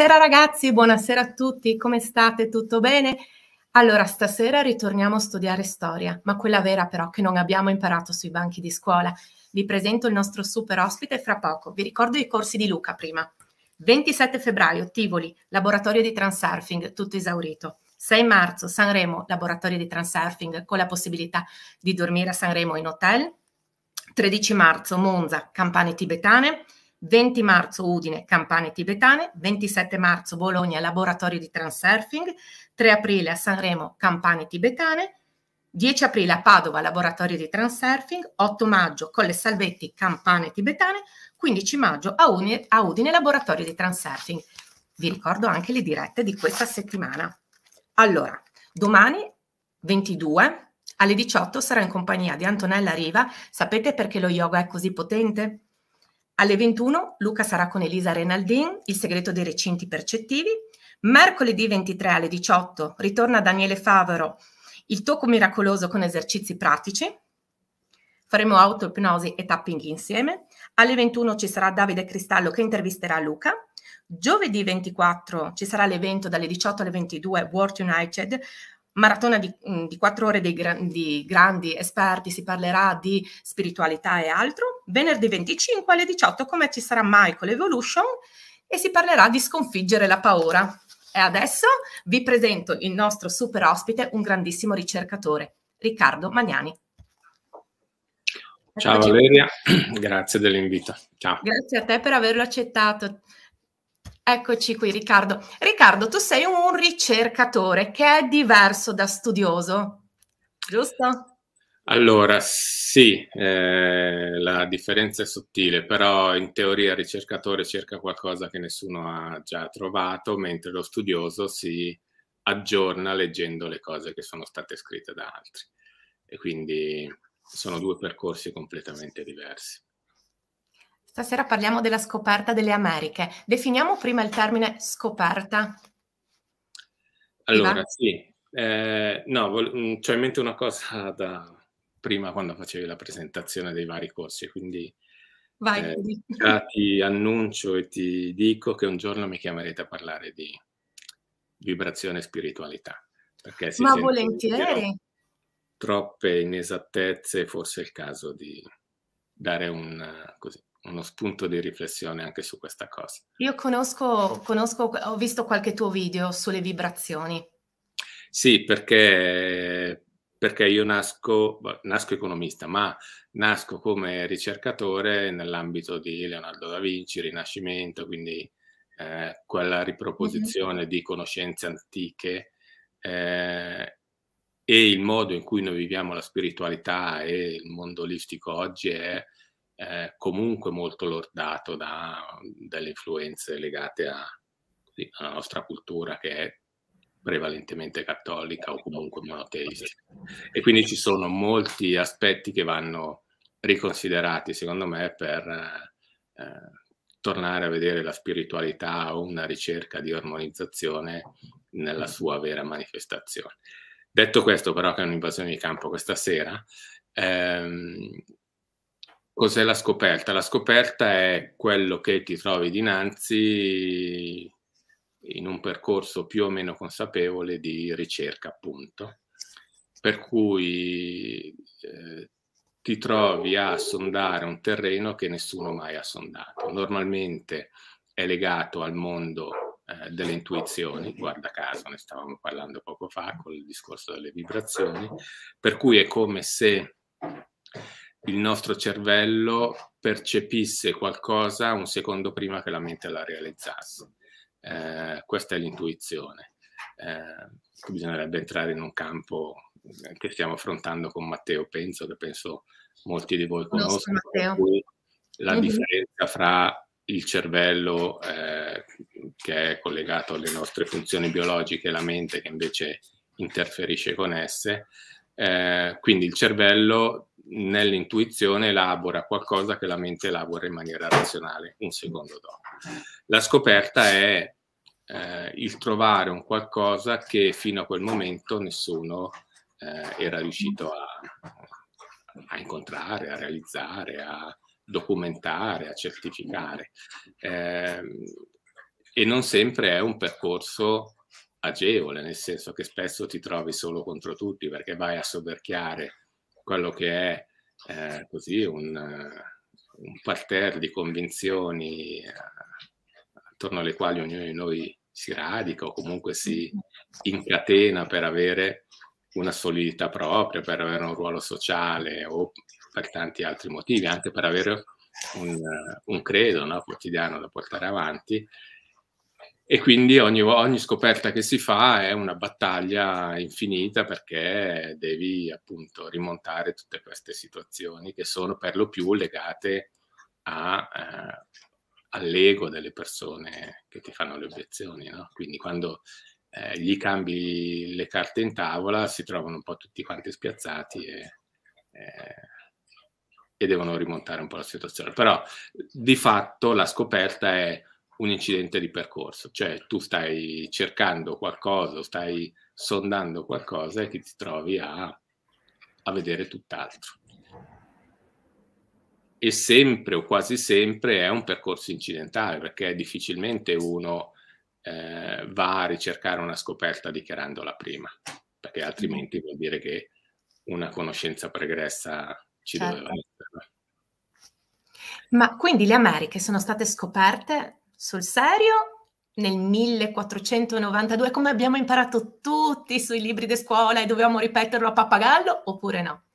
Buonasera ragazzi, buonasera a tutti, come state? Tutto bene? Allora, stasera ritorniamo a studiare storia, ma quella vera però che non abbiamo imparato sui banchi di scuola. Vi presento il nostro super ospite fra poco. Vi ricordo i corsi di Luca prima. 27 febbraio, Tivoli, laboratorio di transurfing, tutto esaurito. 6 marzo, Sanremo, laboratorio di transurfing, con la possibilità di dormire a Sanremo in hotel. 13 marzo, Monza, campane tibetane. 20 marzo Udine, Campane Tibetane, 27 marzo Bologna, Laboratorio di Transurfing, 3 aprile a Sanremo, Campane Tibetane, 10 aprile a Padova, Laboratorio di Transurfing, 8 maggio con le Salvetti, Campane Tibetane, 15 maggio a Udine, a Udine Laboratorio di Transurfing. Vi ricordo anche le dirette di questa settimana. Allora, domani 22 alle 18 sarò in compagnia di Antonella Riva. Sapete perché lo yoga è così potente? Alle 21 Luca sarà con Elisa Renaldin, Il segreto dei recinti percettivi. Mercoledì 23 alle 18 ritorna Daniele Favaro, Il tocco miracoloso con esercizi pratici. Faremo auto-ipnosi e tapping insieme. Alle 21 ci sarà Davide Cristallo che intervisterà Luca. Giovedì 24 ci sarà l'evento dalle 18 alle 22 World United, maratona di, mm, di quattro ore dei gra- grandi esperti, si parlerà di spiritualità e altro. Venerdì 25 alle 18 come ci sarà Michael Evolution e si parlerà di sconfiggere la paura. E adesso vi presento il nostro super ospite, un grandissimo ricercatore, Riccardo Magnani. Ciao Valeria, grazie dell'invito. Ciao. Grazie a te per averlo accettato. Eccoci qui Riccardo. Riccardo, tu sei un ricercatore che è diverso da studioso, giusto? Allora, sì, eh, la differenza è sottile, però in teoria il ricercatore cerca qualcosa che nessuno ha già trovato, mentre lo studioso si aggiorna leggendo le cose che sono state scritte da altri. E quindi sono due percorsi completamente diversi. Stasera parliamo della scoperta delle Americhe. Definiamo prima il termine scoperta. Allora, sì. Eh, no, mm, c'ho cioè in mente una cosa da prima quando facevi la presentazione dei vari corsi, quindi Vai, eh, ti annuncio e ti dico che un giorno mi chiamerete a parlare di vibrazione e spiritualità. Perché si Ma volentieri. Troppe inesattezze, forse è il caso di dare un, così, uno spunto di riflessione anche su questa cosa. Io conosco, conosco, ho visto qualche tuo video sulle vibrazioni. Sì, perché, perché io nasco, nasco economista, ma nasco come ricercatore nell'ambito di Leonardo da Vinci, Rinascimento, quindi eh, quella mhm. riproposizione mm-hmm. di conoscenze antiche eh, e il modo in cui noi viviamo la spiritualità e il mondo olistico oggi è eh, comunque molto lordato da, dalle influenze legate a, alla nostra cultura che è prevalentemente cattolica o comunque monoteistica. E quindi ci sono molti aspetti che vanno riconsiderati, secondo me, per eh, tornare a vedere la spiritualità o una ricerca di armonizzazione nella sua vera manifestazione. Detto questo, però, che è un'invasione di campo questa sera, ehm, Cos'è la scoperta? La scoperta è quello che ti trovi dinanzi in un percorso più o meno consapevole di ricerca, appunto, per cui eh, ti trovi a sondare un terreno che nessuno mai ha sondato. Normalmente è legato al mondo eh, delle intuizioni, guarda caso, ne stavamo parlando poco fa con il discorso delle vibrazioni, per cui è come se il nostro cervello percepisse qualcosa un secondo prima che la mente la realizzasse. Eh, questa è l'intuizione. Eh, bisognerebbe entrare in un campo eh, che stiamo affrontando con Matteo Penso, che penso molti di voi conoscono, la mm-hmm. differenza fra il cervello eh, che è collegato alle nostre funzioni biologiche e la mente che invece interferisce con esse, eh, quindi il cervello nell'intuizione elabora qualcosa che la mente elabora in maniera razionale un secondo dopo. La scoperta è eh, il trovare un qualcosa che fino a quel momento nessuno eh, era riuscito a, a, incontrare, a realizzare, a documentare, a certificare. Eh, e non sempre è un percorso agevole, nel senso che spesso ti trovi solo contro tutti perché vai a soverchiare quello che è eh, così un, un parterre di convinzioni eh, attorno alle quali ognuno di noi si radica o comunque si incatena per avere una solidità propria, per avere un ruolo sociale o per tanti altri motivi, anche per avere un, un credo no, quotidiano da portare avanti e quindi ogni, ogni, scoperta che si fa è una battaglia infinita perché devi appunto rimontare tutte queste situazioni che sono per lo più legate a, eh, all'ego delle persone che ti fanno le obiezioni. No? Quindi quando eh, gli cambi le carte in tavola si trovano un po' tutti quanti spiazzati e, eh, e devono rimontare un po' la situazione. Però di fatto la scoperta è un incidente di percorso, cioè tu stai cercando qualcosa, stai sondando qualcosa e ti trovi a, a vedere tutt'altro. E sempre o quasi sempre è un percorso incidentale perché difficilmente uno eh, va a ricercare una scoperta dichiarandola prima, perché altrimenti mm-hmm. vuol dire che una conoscenza pregressa ci certo. doveva essere. Ma quindi le Americhe sono state scoperte sul serio nel 1492 come abbiamo imparato tutti sui libri di scuola e dovevamo ripeterlo a pappagallo oppure no?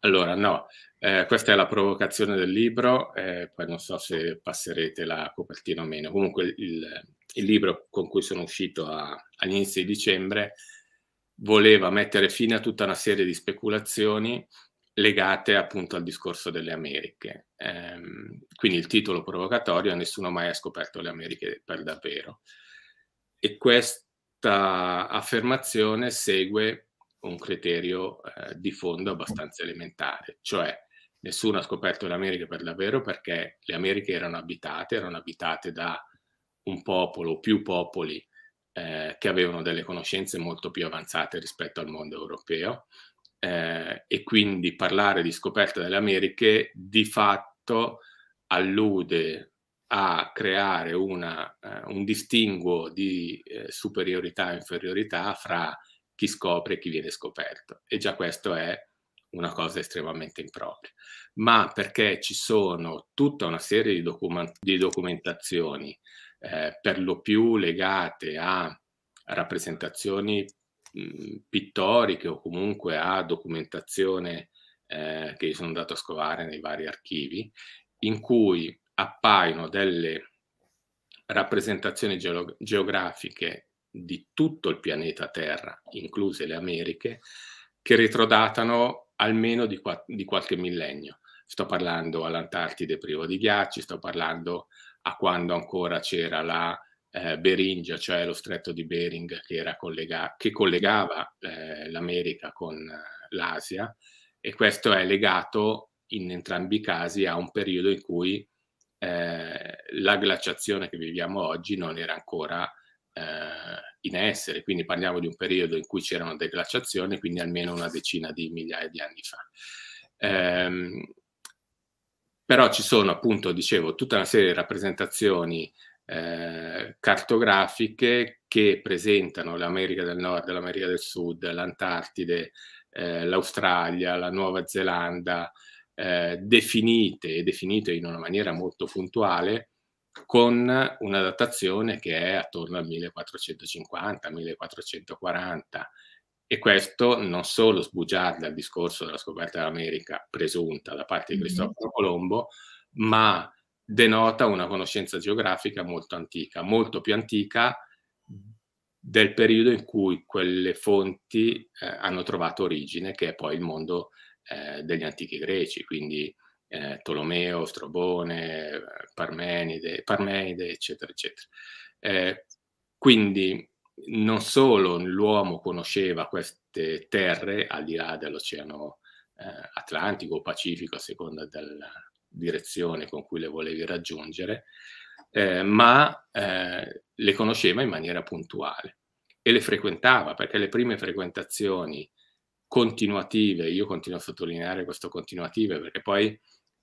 Allora no, eh, questa è la provocazione del libro, eh, poi non so se passerete la copertina o meno, comunque il, il libro con cui sono uscito agli inizi di dicembre voleva mettere fine a tutta una serie di speculazioni legate appunto al discorso delle Americhe. Ehm, quindi il titolo provocatorio è Nessuno mai ha scoperto le Americhe per davvero. E questa affermazione segue un criterio eh, di fondo abbastanza elementare, cioè nessuno ha scoperto le Americhe per davvero perché le Americhe erano abitate, erano abitate da un popolo o più popoli eh, che avevano delle conoscenze molto più avanzate rispetto al mondo europeo eh, e quindi parlare di scoperta delle Americhe di fatto allude a creare una, eh, un distinguo di eh, superiorità e inferiorità fra chi scopre e chi viene scoperto. E già questo è una cosa estremamente impropria. Ma perché ci sono tutta una serie di, document- di documentazioni, eh, per lo più legate a rappresentazioni pittoriche o comunque a documentazione eh, che sono andato a scovare nei vari archivi, in cui appaiono delle rappresentazioni geolog- geografiche di tutto il pianeta Terra, incluse le Americhe, che retrodatano almeno di, qua- di qualche millennio. Sto parlando all'Antartide privo di ghiacci, sto parlando a quando ancora c'era la eh, Beringia, cioè lo stretto di Bering che, collega- che collegava eh, l'America con eh, l'Asia e questo è legato in entrambi i casi a un periodo in cui eh, la glaciazione che viviamo oggi non era ancora eh, in essere, quindi parliamo di un periodo in cui c'era una deglaciazione, quindi almeno una decina di migliaia di anni fa. Ehm, però ci sono appunto, dicevo, tutta una serie di rappresentazioni eh, cartografiche che presentano l'America del Nord, l'America del Sud, l'Antartide, eh, l'Australia, la Nuova Zelanda, eh, definite e definite in una maniera molto puntuale con una datazione che è attorno al 1450-1440 e questo non solo sbugiarda il discorso della scoperta dell'America presunta da parte di mm-hmm. Cristoforo mm-hmm. Colombo, ma denota una conoscenza geografica molto antica, molto più antica del periodo in cui quelle fonti eh, hanno trovato origine, che è poi il mondo eh, degli antichi greci, quindi eh, Tolomeo, Strobone, Parmenide, Parmenide eccetera, eccetera. Eh, quindi non solo l'uomo conosceva queste terre al di là dell'oceano eh, Atlantico o Pacifico, a seconda del, direzione con cui le volevi raggiungere, eh, ma eh, le conosceva in maniera puntuale e le frequentava perché le prime frequentazioni continuative, io continuo a sottolineare questo continuative perché poi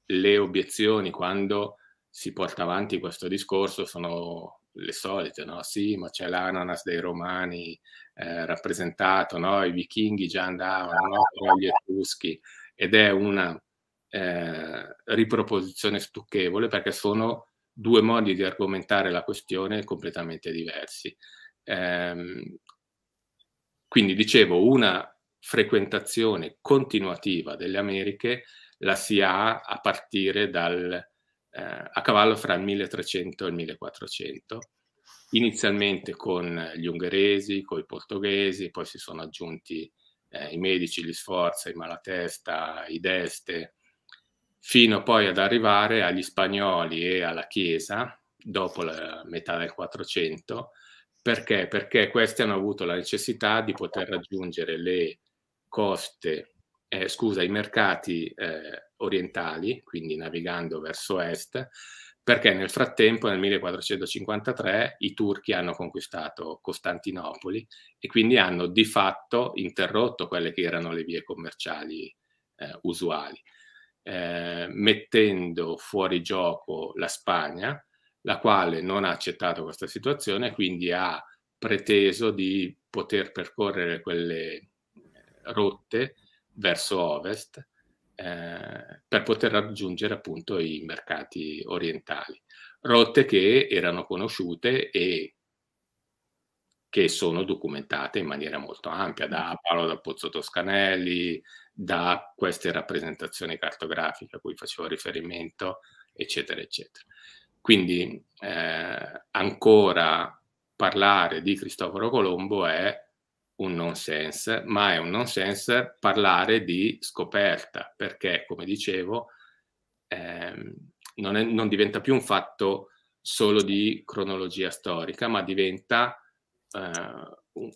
le obiezioni quando si porta avanti questo discorso sono le solite, no? Sì, ma c'è l'ananas dei romani eh, rappresentato, no? I vichinghi già andavano, no? gli etruschi ed è una eh, riproposizione stucchevole perché sono due modi di argomentare la questione completamente diversi. Eh, quindi dicevo, una frequentazione continuativa delle Americhe la si ha a partire dal, eh, a cavallo fra il 1300 e il 1400, inizialmente con gli ungheresi, con i portoghesi, poi si sono aggiunti eh, i medici, gli sforza, i malatesta, i deste, fino poi ad arrivare agli spagnoli e alla Chiesa dopo la metà del 400. Perché? Perché questi hanno avuto la necessità di poter raggiungere le coste, eh, scusa, i mercati eh, orientali, quindi navigando verso est, perché nel frattempo, nel 1453, i turchi hanno conquistato Costantinopoli e quindi hanno di fatto interrotto quelle che erano le vie commerciali eh, usuali eh, mettendo fuori gioco la Spagna, la quale non ha accettato questa situazione e quindi ha preteso di poter percorrere quelle eh, rotte verso ovest eh, per poter raggiungere appunto i mercati orientali, rotte che erano conosciute e che sono documentate in maniera molto ampia da Paolo da Pozzo Toscanelli, da queste rappresentazioni cartografiche a cui facevo riferimento, eccetera, eccetera. Quindi eh, ancora parlare di Cristoforo Colombo è un nonsense, ma è un nonsense parlare di scoperta, perché, come dicevo, ehm, non, è, non, diventa più un fatto solo di cronologia storica, ma diventa eh, un,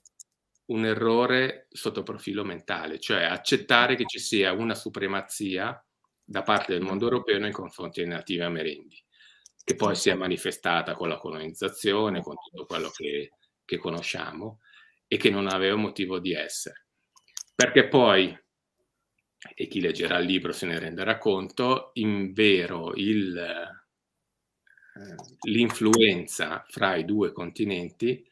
un errore sotto profilo mentale, cioè accettare che certo. ci sia una supremazia da parte del mondo certo. europeo nei confronti dei nativi amerindi, che poi si è certo. manifestata con la colonizzazione, con tutto quello che, che conosciamo e che non aveva motivo di essere. Perché poi, e chi leggerà il libro se ne renderà conto, in vero il, eh, l'influenza fra i due continenti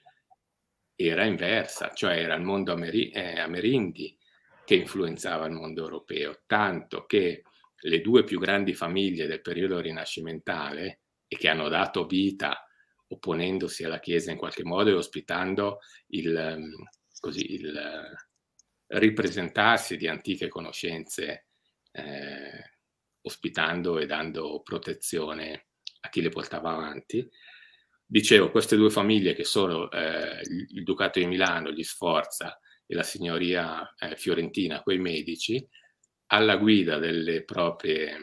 era inversa, cioè era il mondo ameri- eh, amerindi che influenzava il mondo europeo, tanto che le due più grandi famiglie del periodo rinascimentale e che hanno dato vita opponendosi alla Chiesa in qualche modo e ospitando il, ehm, così, il eh, ripresentarsi di antiche conoscenze, eh, ospitando e dando protezione a chi le portava avanti, dicevo, queste due famiglie che sono eh, il Ducato di Milano, gli Sforza, e la signoria eh, fiorentina quei Medici, alla guida delle proprie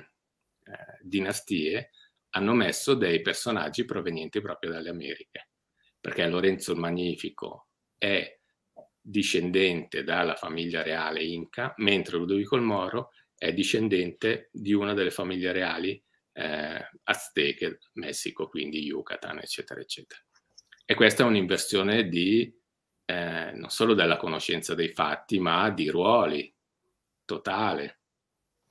eh, dinastie, hanno messo dei personaggi provenienti proprio dalle Americhe, perché Lorenzo il Magnifico è discendente dalla famiglia reale inca, mentre Ludovico il Moro è discendente di una delle famiglie reali eh, Azteche, Messico, quindi Yucatan, eccetera, eccetera. E questa è un'inversione di, eh, non solo della conoscenza dei fatti, ma di ruoli, totale.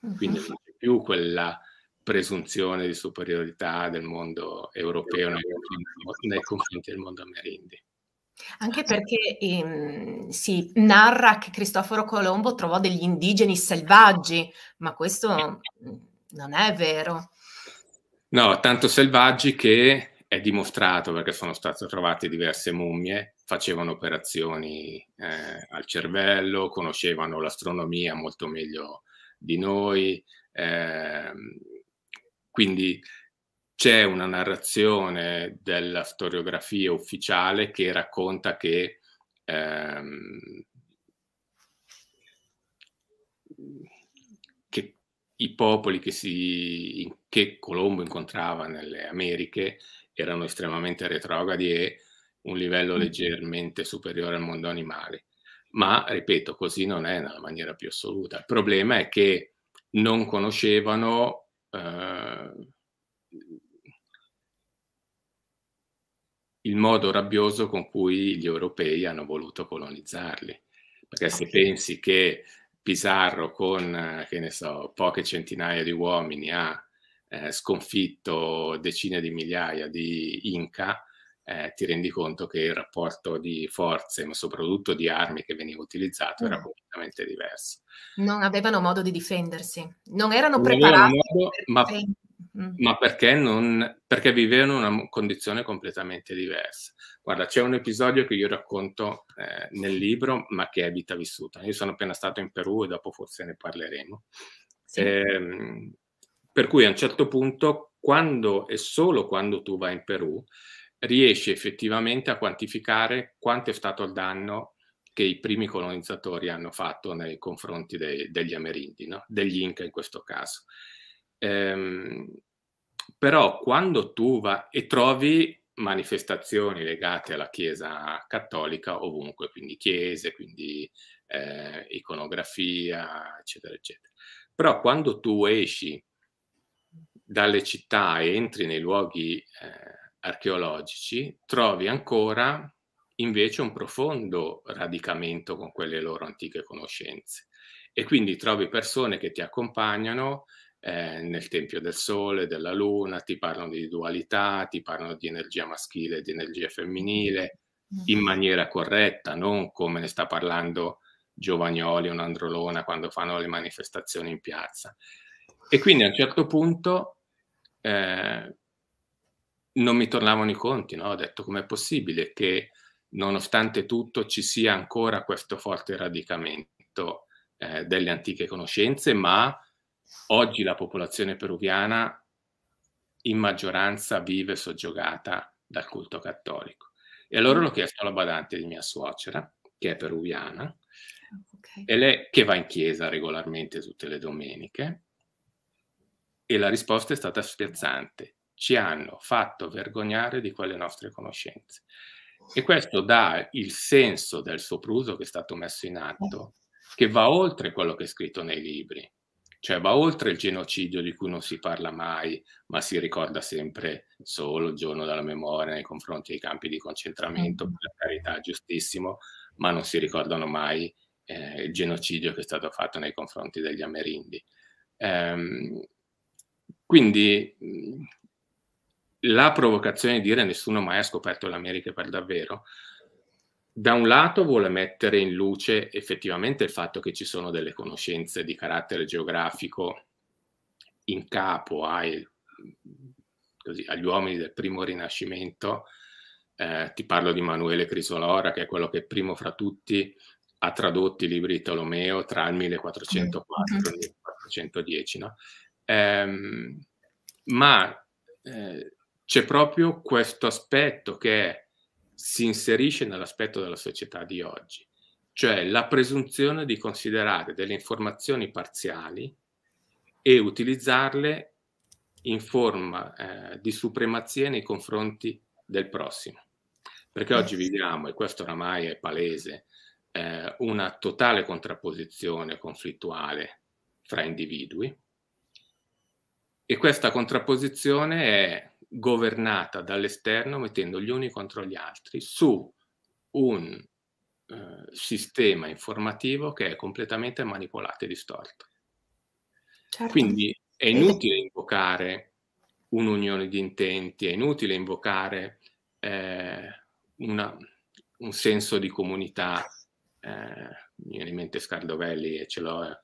Mm-hmm. Quindi non c'è più quella presunzione di superiorità del mondo europeo nei confronti, del mondo amerindi. Anche perché ehm, si narra che Cristoforo Colombo trovò degli indigeni selvaggi, ma questo non è vero. No, tanto selvaggi che è dimostrato, perché sono state trovate diverse mummie, facevano operazioni eh, al cervello, conoscevano l'astronomia molto meglio di noi, eh, quindi c'è una narrazione della storiografia ufficiale che racconta che ehm, i popoli che, si, che Colombo incontrava nelle Americhe erano estremamente retrogradi e un livello mm. leggermente superiore al mondo animale. Ma, ripeto, così non è nella maniera più assoluta. Il problema è che non conoscevano eh, il modo rabbioso con cui gli europei hanno voluto colonizzarli. Perché se pensi che Pizarro con, eh, che ne so, poche centinaia di uomini ha eh, sconfitto decine di migliaia di Inca, eh, ti rendi conto che il rapporto di forze, ma soprattutto di armi che veniva utilizzato, era mm. completamente diverso. Non avevano modo di difendersi, non erano non preparati. Modo, ma Mm. Ma perché, non, perché vivevano una condizione completamente diversa. Guarda, c'è un episodio che io racconto eh, nel libro, ma che è vita vissuta. Io sono appena stato in Perù e dopo forse ne parleremo. Sì. Eh, per cui a un certo punto, quando e solo quando tu vai in Perù, riesci effettivamente a quantificare quanto è stato il danno che i primi colonizzatori hanno fatto nei confronti dei, degli amerindi, no? degli Inca in questo caso. Ehm, però quando tu vai e trovi manifestazioni legate alla Chiesa cattolica ovunque, quindi chiese, quindi eh, iconografia, eccetera, eccetera. Però quando tu esci dalle città e entri nei luoghi eh, archeologici, trovi ancora invece un profondo radicamento con quelle loro antiche conoscenze. E quindi trovi persone che ti accompagnano eh, nel Tempio del Sole, della Luna, ti parlano di dualità, ti parlano di energia maschile e di energia femminile in mm-hmm. maniera corretta, non come ne sta parlando Giovagnoli o Nandrolona quando fanno le manifestazioni in piazza. E quindi a un certo punto eh, non mi tornavano i conti, no? ho detto com'è possibile che nonostante tutto ci sia ancora questo forte radicamento eh, delle antiche conoscenze, ma Oggi la popolazione peruviana in maggioranza vive soggiogata dal culto cattolico. E allora mm. l'ho chiesto alla badante di mia suocera, che è peruviana, ah, okay. e lei che va in chiesa regolarmente tutte le domeniche, e la risposta è stata spiazzante. Ci hanno fatto vergognare di quelle nostre conoscenze. E questo dà il senso del sopruso che è stato messo in atto, eh. che va oltre quello che è scritto nei libri cioè va oltre il genocidio di cui non si parla mai, ma si ricorda sempre solo il giorno della memoria nei confronti dei campi di concentramento, certo. per carità, giustissimo, ma non si ricordano mai eh, il genocidio che è stato fatto nei confronti degli Amerindi. Ehm, quindi mm, la provocazione di dire nessuno mai ha scoperto l'America per davvero da un lato vuole mettere in luce effettivamente il fatto che ci sono delle conoscenze di carattere geografico in capo ai, così, agli uomini del primo rinascimento. Eh, ti parlo di Manuele Crisolora, che è quello che primo fra tutti ha tradotto i libri di Tolomeo tra il 1404 e il 1410. No? Eh, ma eh, c'è proprio questo aspetto che è si inserisce nell'aspetto della società di oggi, cioè la presunzione di considerare delle informazioni parziali e utilizzarle in forma eh, di supremazia nei confronti del prossimo. Perché oggi viviamo, e questo oramai è palese, eh, una totale contrapposizione conflittuale fra individui e questa contrapposizione è governata dall'esterno mettendo gli uni contro gli altri su un eh, sistema informativo che è completamente manipolato e distorto. Certo. Quindi è inutile invocare un'unione di intenti, è inutile invocare eh, una, un senso di comunità. Eh, mi viene in mente Scardovelli e ce l'ho eh,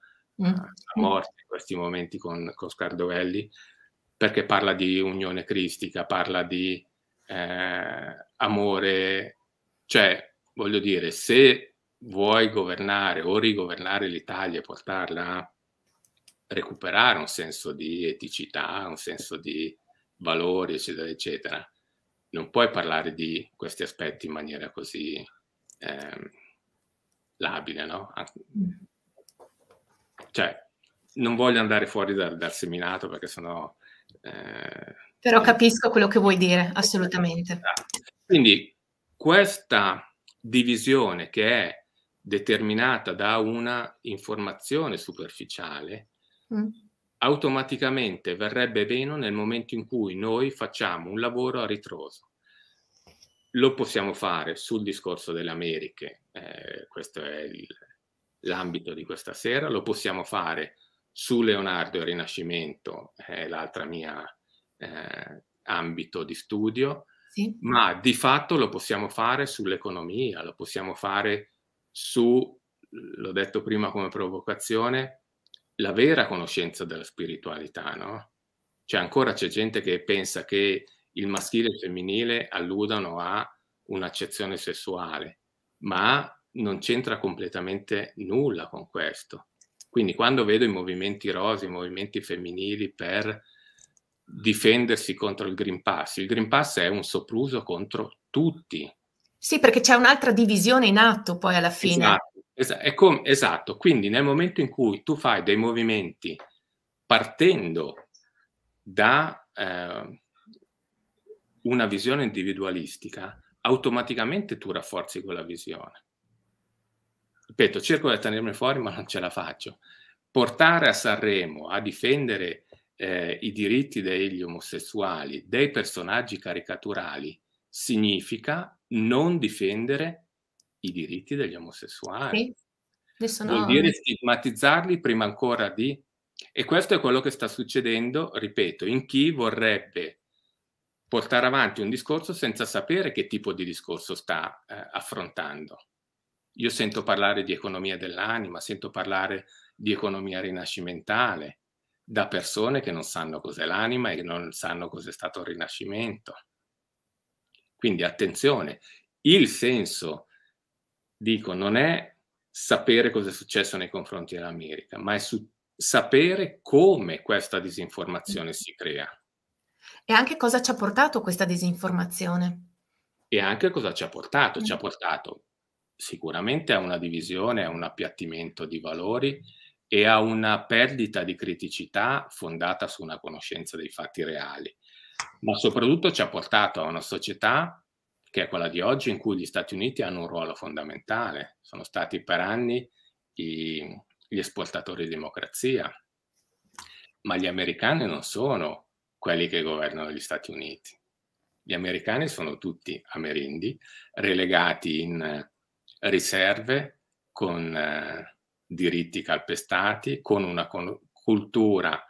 mm. a morte in questi momenti con, con Scardovelli, perché parla di unione cristica, parla di eh, amore, cioè voglio dire, se vuoi governare o rigovernare l'Italia, e portarla a recuperare un senso di eticità, un senso di valori, eccetera, eccetera, non puoi parlare di questi aspetti in maniera così eh, labile, no? Ah. Mm-hmm. Cioè, non voglio andare fuori dal, dal seminato perché sennò però eh, capisco quello che vuoi dire, assolutamente. Esatto. Quindi questa divisione che è determinata da una informazione superficiale mm. automaticamente verrebbe meno nel momento in cui noi facciamo un lavoro a ritroso. Lo possiamo fare sul discorso delle Americhe, eh, questo è il, l'ambito di questa sera, lo possiamo fare su Leonardo e Rinascimento è l'altra mia eh, ambito di studio, sì. ma di fatto lo possiamo fare sull'economia, lo possiamo fare su, l'ho detto prima come provocazione, la vera conoscenza della spiritualità, no? Cioè ancora c'è gente che pensa che il maschile e il femminile alludano a un'accezione sessuale, ma non c'entra completamente nulla con questo quindi quando vedo i movimenti rosi, i movimenti femminili per difendersi contro il Green Pass, il Green Pass è un sopruso contro tutti. Sì, perché c'è un'altra divisione in atto poi alla fine. Esatto, es- com- esatto, quindi nel momento in cui tu fai dei movimenti partendo da eh, una visione individualistica, automaticamente tu rafforzi quella visione ripeto, cerco di tenermi fuori ma non ce la faccio. Portare a Sanremo a difendere eh, i diritti degli omosessuali, dei personaggi caricaturali, significa non difendere i diritti degli omosessuali. Sì. No. Vuol dire stigmatizzarli prima ancora di... E questo è quello che sta succedendo, ripeto, in chi vorrebbe portare avanti un discorso senza sapere che tipo di discorso sta eh, affrontando. Io sento parlare di economia dell'anima, sento parlare di economia rinascimentale da persone che non sanno cos'è l'anima e non sanno cos'è stato il rinascimento. Quindi attenzione, il senso, dico, non è sapere cosa è successo nei confronti dell'America, ma è su- sapere come questa disinformazione si crea. E anche cosa ci ha portato questa disinformazione. E anche cosa ci ha portato. Ci ha mm. portato sicuramente a una divisione, a un appiattimento di valori e a una perdita di criticità fondata su una conoscenza dei fatti reali, ma soprattutto ci ha portato a una società che è quella di oggi in cui gli Stati Uniti hanno un ruolo fondamentale, sono stati per anni i, gli esportatori di democrazia, ma gli americani non sono quelli che governano gli Stati Uniti. Gli americani sono tutti amerindi, relegati in riserve, con eh, diritti calpestati, con una con- cultura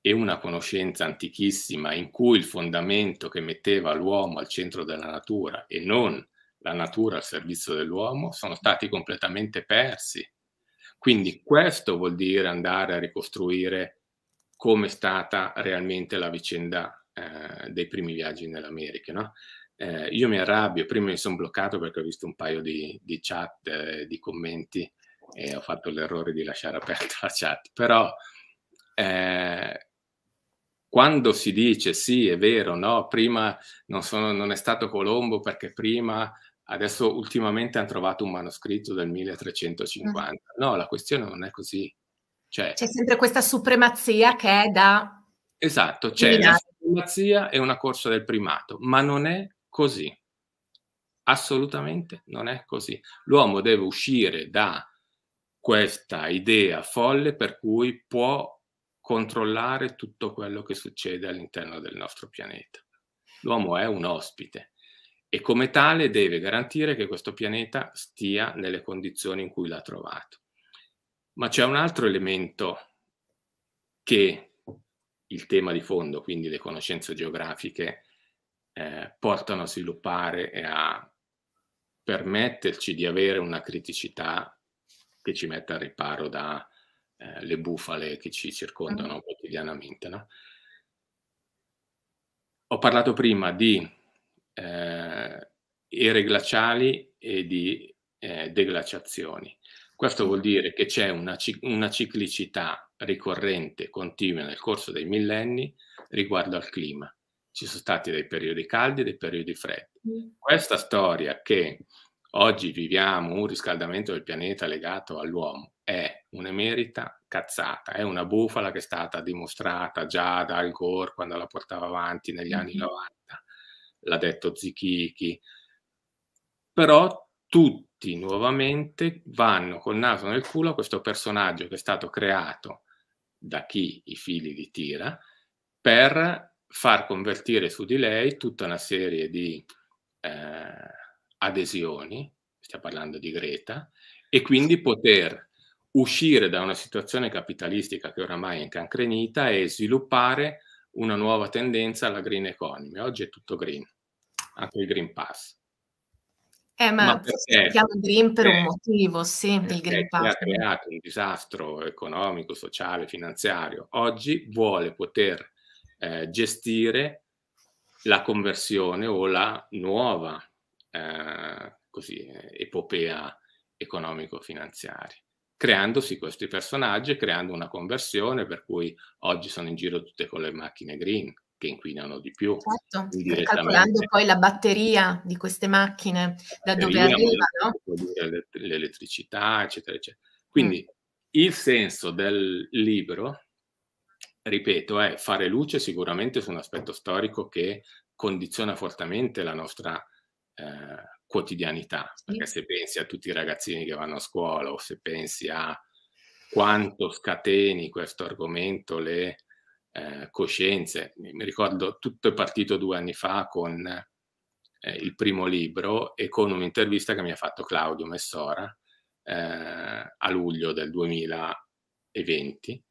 e una conoscenza antichissima in cui il fondamento che metteva l'uomo al centro della natura e non la natura al servizio dell'uomo sono stati completamente persi. Quindi questo vuol dire andare a ricostruire come è stata realmente la vicenda eh, dei primi viaggi nell'America. No? eh, io mi arrabbio, prima mi sono bloccato perché ho visto un paio di, di chat, eh, di commenti e ho fatto l'errore di lasciare aperta la chat, però eh, quando si dice sì, è vero, no, prima non, sono, non è stato Colombo perché prima, adesso ultimamente hanno trovato un manoscritto del 1350, mm. no, la questione non è così. Cioè, c'è sempre questa supremazia che è da... Esatto, c'è la supremazia e una corsa del primato, ma non è così. Assolutamente non è così. L'uomo deve uscire da questa idea folle per cui può controllare tutto quello che succede all'interno del nostro pianeta. L'uomo è un ospite e come tale deve garantire che questo pianeta stia nelle condizioni in cui l'ha trovato. Ma c'è un altro elemento che il tema di fondo, quindi le conoscenze geografiche, eh, portano a sviluppare e a permetterci di avere una criticità che ci metta al riparo dalle eh, bufale che ci circondano mm. quotidianamente. No? Ho parlato prima di eh, ere glaciali e di eh, deglaciazioni. Questo vuol dire che c'è una, una, ciclicità ricorrente, continua nel corso dei millenni riguardo al clima ci sono stati dei periodi caldi e dei periodi freddi. Questa storia che oggi viviamo un riscaldamento del pianeta legato all'uomo è un'emerita cazzata, è una bufala che è stata dimostrata già da Al Gore quando la portava avanti negli anni 90, mm-hmm. l'ha detto Zichichi, però tutti nuovamente vanno col naso nel culo a questo personaggio che è stato creato da chi i figli li tira per far convertire su di lei tutta una serie di eh, adesioni, stiamo parlando di Greta, e quindi poter uscire da una situazione capitalistica che oramai è incancrenita e sviluppare una nuova tendenza alla green economy. Oggi è tutto green, anche il Green Pass. Eh, ma, ma perché, si chiama Green per un eh. motivo, sì, il Green Pass. Ha creato un disastro economico, sociale, finanziario. Oggi vuole poter eh, gestire la conversione o la nuova eh, così, eh, epopea economico-finanziaria, creandosi questi personaggi, creando una conversione per cui oggi sono in giro tutte con le macchine green che inquinano di più. Certo, calcolando poi la batteria di queste macchine, da dove arrivano. L'elettricità, eccetera, eccetera. Quindi mm. il senso del libro ripeto, è eh, fare luce sicuramente su un aspetto storico che condiziona fortemente la nostra eh, quotidianità, perché se pensi a tutti i ragazzini che vanno a scuola o se pensi a quanto scateni questo argomento le eh, coscienze, mi ricordo tutto è partito due anni fa con eh, il primo libro e con un'intervista che mi ha fatto Claudio Messora eh, a luglio del 2020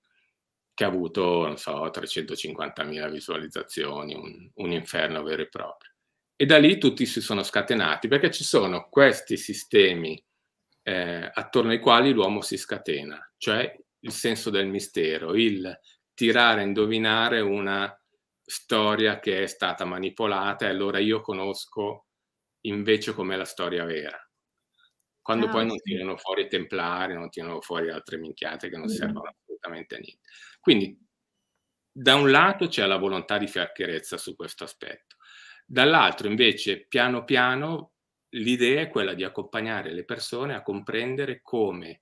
che ha avuto, non so, 350.000 visualizzazioni, un, un inferno vero e proprio. E da lì tutti si sono scatenati, perché ci sono questi sistemi eh, attorno ai quali l'uomo si scatena, cioè il senso del mistero, il tirare a indovinare una storia che è stata manipolata e allora io conosco invece com'è la storia vera. Quando ah, poi non sì. tirano fuori i templari, non tirano fuori altre minchiate che non sì. servono assolutamente a niente. Quindi, da un lato c'è la volontà di fare chiarezza su questo aspetto, dall'altro invece, piano piano, l'idea è quella di accompagnare le persone a comprendere come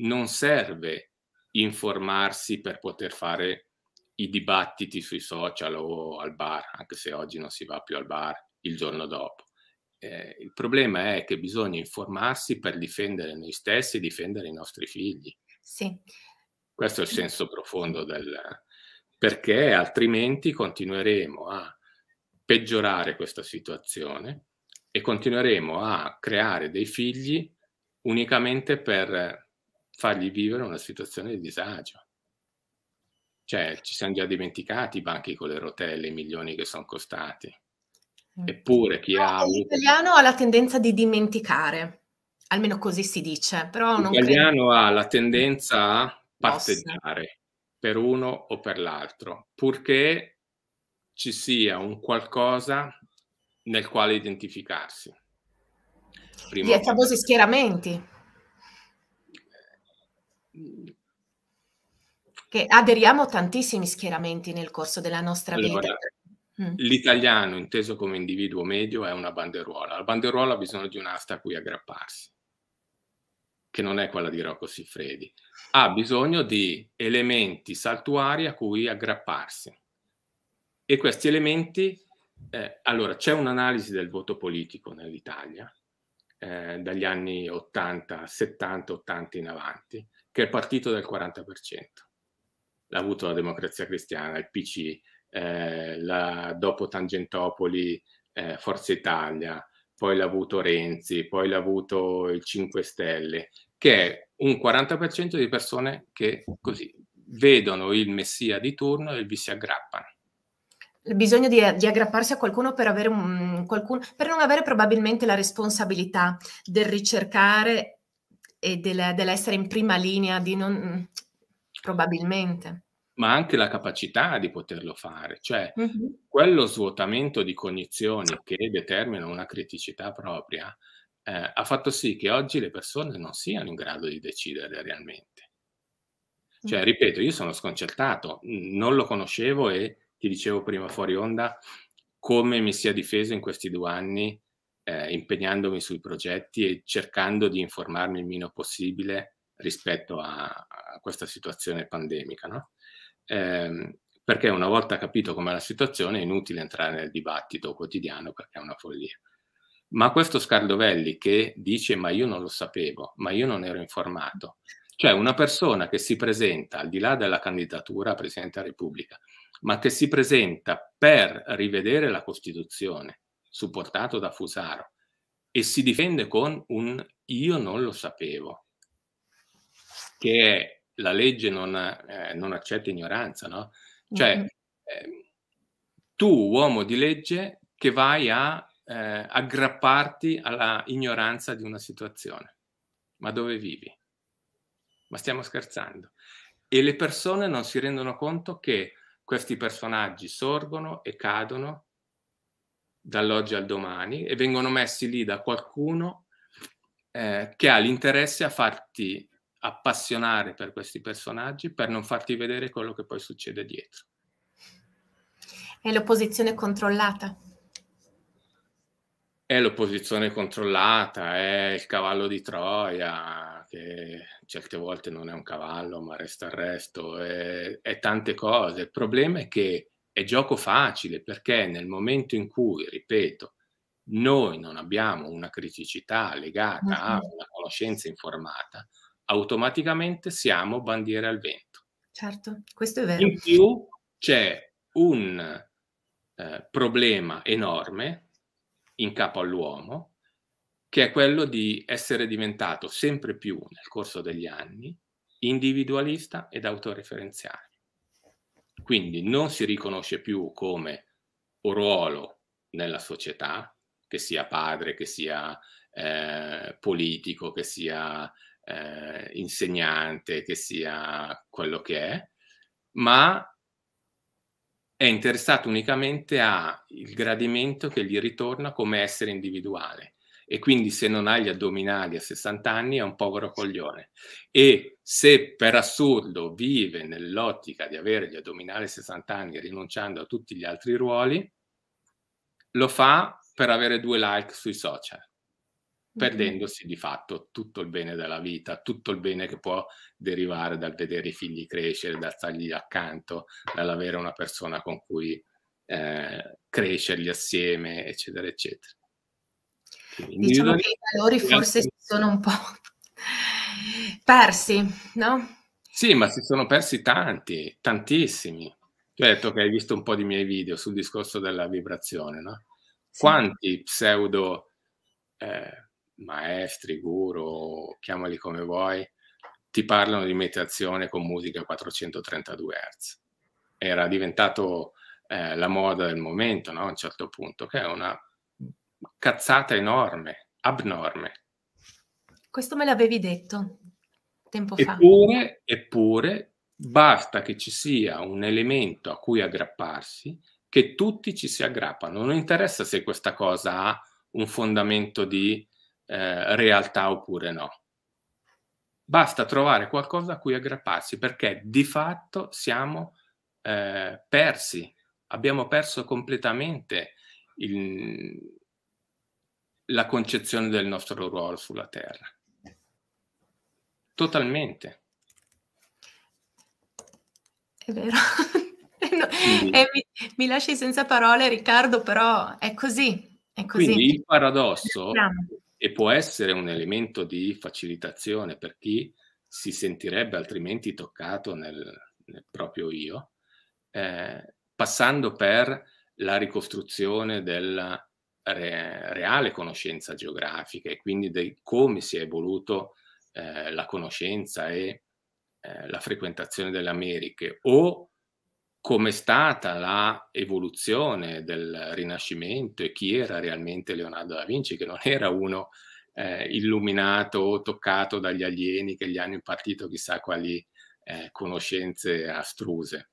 non serve informarsi per poter fare i dibattiti sui social o al bar, anche se oggi non si va più al bar il giorno dopo. Eh, il problema è che bisogna informarsi per difendere noi stessi e difendere i nostri figli. Sì, questo è il senso profondo del perché altrimenti continueremo a peggiorare questa situazione e continueremo a creare dei figli unicamente per fargli vivere una situazione di disagio. Cioè, ci siamo già dimenticati i banchi con le rotelle, i milioni che sono costati. Eppure chi ha... L'italiano ha la tendenza di dimenticare, almeno così si dice. Però non L'italiano ha la tendenza a passeggiare per uno o per l'altro, purché ci sia un qualcosa nel quale identificarsi. Prima I famosi schieramenti. Che aderiamo a tantissimi schieramenti nel corso della nostra allora, vita. Mm. L'italiano inteso come individuo medio è una banderuola. La banderuola ha bisogno di un'asta a cui aggrapparsi che non è quella di Rocco Siffredi, ha bisogno di elementi saltuari a cui aggrapparsi. E questi elementi, eh, allora c'è un'analisi del voto politico nell'Italia eh, dagli anni 80, 70, 80 in avanti, che è partito dal 40%. L'ha avuto la democrazia cristiana, il PC, eh, la, dopo Tangentopoli, eh, Forza Italia, poi l'ha avuto Renzi, poi l'ha avuto il 5 Stelle, che è un 40% di persone che così vedono il messia di turno e vi si aggrappano Il bisogno di, di, aggrapparsi a qualcuno per, avere un, qualcuno per non avere probabilmente la responsabilità del ricercare e del, dell'essere in prima linea, di non, probabilmente. Ma anche la capacità di poterlo fare, cioè mm-hmm. quello svuotamento di cognizioni che determina una criticità propria eh, ha fatto sì che oggi le persone non siano in grado di decidere realmente. Cioè, mm. ripeto, io sono sconcertato, non lo conoscevo e ti dicevo prima fuori onda come mi sia difeso in questi due anni eh, impegnandomi sui progetti e cercando di informarmi il meno possibile rispetto a, a questa situazione pandemica, no? eh, perché una volta capito com'è la situazione è inutile entrare nel dibattito quotidiano perché è una follia. Ma questo Scardovelli che dice ma io non lo sapevo, ma io non ero informato, cioè una persona che si presenta al di là della candidatura a Presidente della Repubblica, ma che si presenta per rivedere la Costituzione, supportato da Fusaro, e si difende con un io non lo sapevo, che è la legge non, eh, non accetta ignoranza, no? Cioè, eh, tu uomo di legge che vai a eh, aggrapparti alla ignoranza di una situazione. Ma dove vivi? Ma stiamo scherzando. E le persone non si rendono conto che questi personaggi sorgono e cadono dall'oggi al domani e vengono messi lì da qualcuno eh, che ha l'interesse a farti appassionare per questi personaggi per non farti vedere quello che poi succede dietro. È l'opposizione controllata è l'opposizione controllata, è il cavallo di Troia, che certe volte non è un cavallo ma resta il resto, è, è tante cose. Il problema è che è gioco facile perché nel momento in cui, ripeto, noi non abbiamo una criticità legata mm-hmm. a una conoscenza informata, automaticamente siamo bandiere al vento. Certo, questo è vero. In più c'è un eh, problema enorme in capo all'uomo, che è quello di essere diventato sempre più nel corso degli anni individualista ed autoreferenziale. Quindi non si riconosce più come un ruolo nella società, che sia padre, che sia eh, politico, che sia eh, insegnante, che sia quello che è, ma è interessato unicamente al gradimento che gli ritorna come essere individuale e quindi se non ha gli addominali a 60 anni è un povero coglione e se per assurdo vive nell'ottica di avere gli addominali a 60 anni rinunciando a tutti gli altri ruoli lo fa per avere due like sui social perdendosi di fatto tutto il bene della vita, tutto il bene che può derivare dal vedere i figli crescere, dal stargli accanto, dall'avere una persona con cui eh, crescerli assieme, eccetera, eccetera. Quindi diciamo che i valori forse si sono un po' persi, no? Sì, ma si sono persi tanti, tantissimi. Tu hai detto che hai visto un po' di miei video sul discorso della vibrazione, no? Quanti pseudo... Eh, maestri, guru, chiamali come vuoi, ti parlano di meditazione con musica a 432 Hz. Era diventato eh, la moda del momento, no? a un certo punto, che è una cazzata enorme, abnorme. Questo me l'avevi detto tempo fa. Eppure, eppure basta che ci sia un elemento a cui aggrapparsi, che tutti ci si aggrappano. Non interessa se questa cosa ha un fondamento di eh, realtà oppure no. Basta trovare qualcosa a cui aggrapparsi perché di fatto siamo eh, persi, abbiamo perso completamente il, la concezione del nostro ruolo sulla Terra. Totalmente. È vero. Eh no, eh, mi, mi, lasci senza parole, Riccardo, però è così. È così. Quindi il paradosso e può essere un elemento di facilitazione per chi si sentirebbe altrimenti toccato nel, nel proprio io, eh, passando per la ricostruzione della re, reale conoscenza geografica e quindi di come si è evoluto eh, la conoscenza e eh, la frequentazione delle Americhe o come è stata l'evoluzione del Rinascimento e chi era realmente Leonardo da Vinci, che non era uno eh, illuminato o toccato dagli alieni che gli hanno impartito chissà quali eh, conoscenze astruse.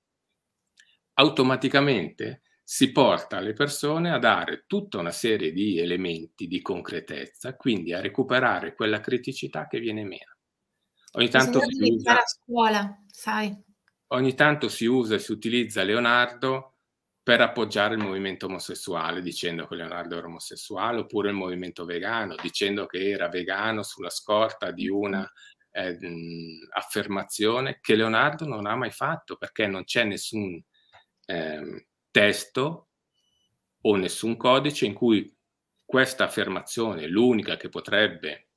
Automaticamente si porta le persone a dare tutta una serie di elementi di concretezza, quindi a recuperare quella criticità che viene meno. Ogni tanto Bisogna si usa... a scuola, sai ogni tanto si usa e si utilizza Leonardo per appoggiare il movimento omosessuale dicendo che Leonardo era omosessuale oppure il movimento vegano dicendo che era vegano sulla scorta di mm-hmm. una eh, affermazione che Leonardo non ha mai fatto perché non c'è nessun eh, testo o nessun codice in cui questa affermazione, l'unica che potrebbe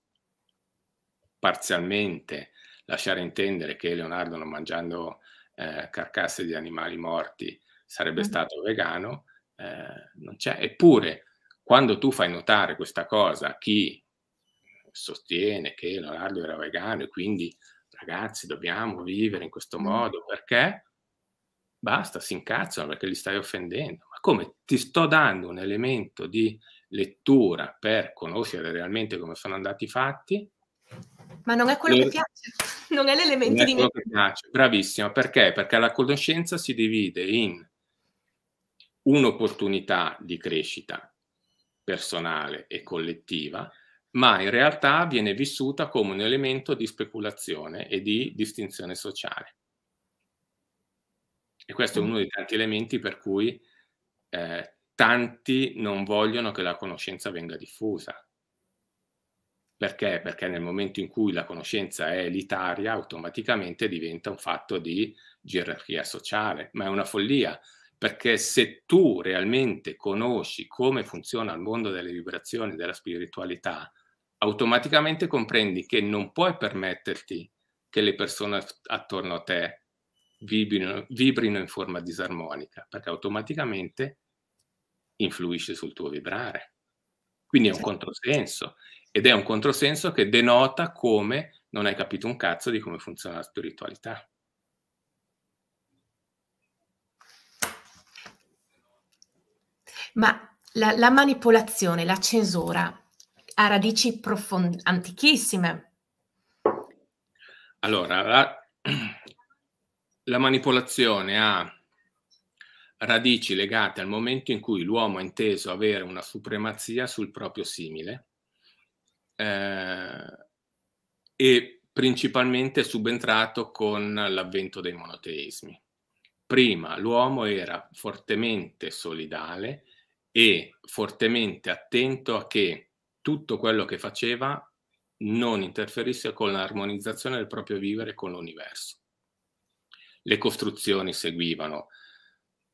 parzialmente lasciare intendere che Leonardo non mangiando eh, carcasse di animali morti sarebbe mm-hmm. stato vegano, eh, non c'è. Eppure, quando tu fai notare questa cosa a chi sostiene che Leonardo era vegano e quindi ragazzi dobbiamo vivere in questo mm. modo perché basta, si incazzano perché li stai offendendo. Ma come ti sto dando un elemento di lettura per conoscere realmente come sono andati i fatti ma non è quello e... che piace, non è l'elemento non è di quello niente. che piace. Bravissimo, perché? Perché la conoscenza si divide in un'opportunità di crescita personale e collettiva, ma in realtà viene vissuta come un elemento di speculazione e di distinzione sociale. E questo è mm. uno dei tanti elementi per cui eh, tanti non vogliono che la conoscenza venga diffusa, perché? Perché nel momento in cui la conoscenza è elitaria, automaticamente diventa un fatto di gerarchia sociale, ma è una follia, perché se tu realmente conosci come funziona il mondo delle vibrazioni della spiritualità, automaticamente comprendi che non puoi permetterti che le persone attorno a te vibrino, vibrino in forma disarmonica, perché automaticamente influisce sul tuo vibrare. Quindi è un esatto. controsenso ed è un controsenso che denota come non hai capito un cazzo di come funziona la spiritualità. Ma la, la manipolazione, la censura, ha radici profond- antichissime. Allora, la, la manipolazione ha radici legate al momento in cui l'uomo ha inteso avere una supremazia sul proprio simile eh, e principalmente è subentrato con l'avvento dei monoteismi. Prima l'uomo era fortemente solidale e fortemente attento a che tutto quello che faceva non interferisse con l'armonizzazione del proprio vivere con l'universo. Le costruzioni seguivano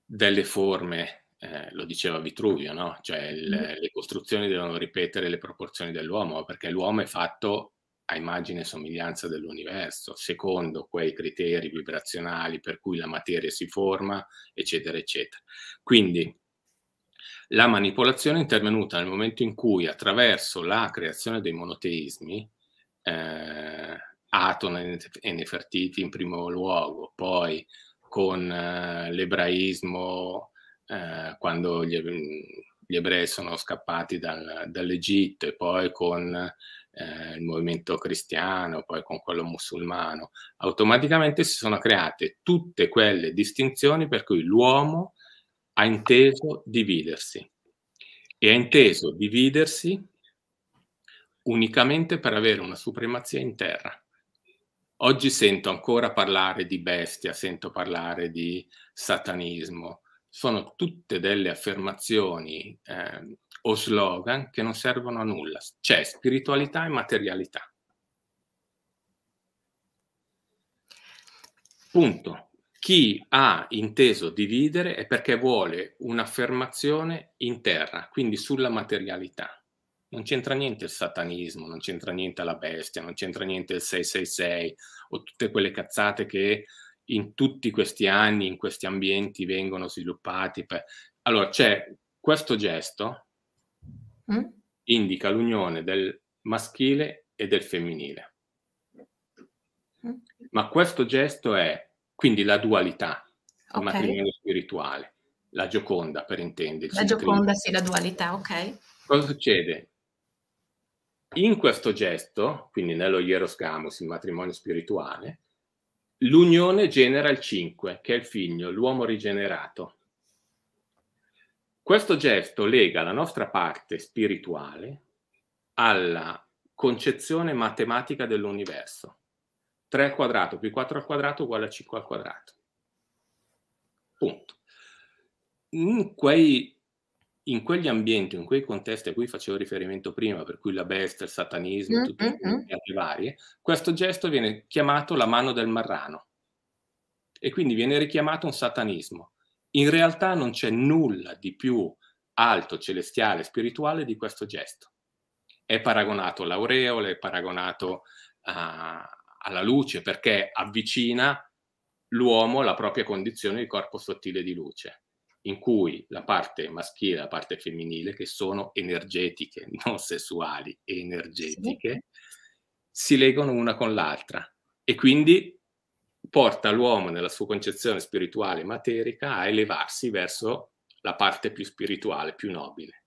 delle forme eh, lo diceva Vitruvio, no? cioè il, mm. le costruzioni devono ripetere le proporzioni dell'uomo, perché l'uomo è fatto a immagine e somiglianza dell'universo, secondo quei criteri vibrazionali per cui la materia si forma, eccetera, eccetera. Quindi la manipolazione è intervenuta nel momento in cui attraverso la creazione dei monoteismi, eh, Aton e Nefertiti in primo luogo, poi con eh, l'ebraismo eh, quando gli, mm, gli, ebrei sono scappati dal, dall'Egitto e poi con eh, il movimento cristiano, poi con quello musulmano, automaticamente si sono create tutte quelle distinzioni per cui l'uomo ha inteso dividersi e ha inteso dividersi unicamente per avere una supremazia in terra. Oggi sento ancora parlare di bestia, sento parlare di satanismo, sono tutte delle affermazioni eh, o slogan che non servono a nulla. C'è spiritualità e materialità. Punto. Chi ha inteso dividere è perché vuole un'affermazione in terra, quindi sulla materialità. Non c'entra niente il satanismo, non c'entra niente la bestia, non c'entra niente il 666 o tutte quelle cazzate che in tutti questi anni, in questi ambienti vengono sviluppati. Per... Allora c'è questo gesto mm? indica l'unione del maschile e del femminile. Mm? Ma questo gesto è quindi la dualità, okay. il matrimonio spirituale, la gioconda per intenderci. La gioconda, sì, la dualità, ok. Cosa succede? In questo gesto, quindi nello Hierosgamos, il matrimonio spirituale, L'unione genera il 5, che è il figlio, l'uomo rigenerato. Questo gesto lega la nostra parte spirituale alla concezione matematica dell'universo. 3 al quadrato più 4 al quadrato uguale a 5 al quadrato. Punto. In quei in quegli ambienti, in quei contesti a cui facevo riferimento prima, per cui la bestia, il satanismo, mm-hmm. tutte mm, le mm. varie, questo gesto viene chiamato la mano del marrano e quindi viene richiamato un satanismo. In realtà non c'è nulla di più alto, celestiale, spirituale di questo gesto. È paragonato all'aureole, è paragonato uh, alla luce perché avvicina l'uomo alla propria condizione di corpo sottile di luce in cui la parte maschile e la parte femminile, che sono energetiche, non sessuali, energetiche, sì. si legano una con l'altra e quindi porta l'uomo nella sua concezione spirituale e materica a elevarsi verso la parte più spirituale, più nobile.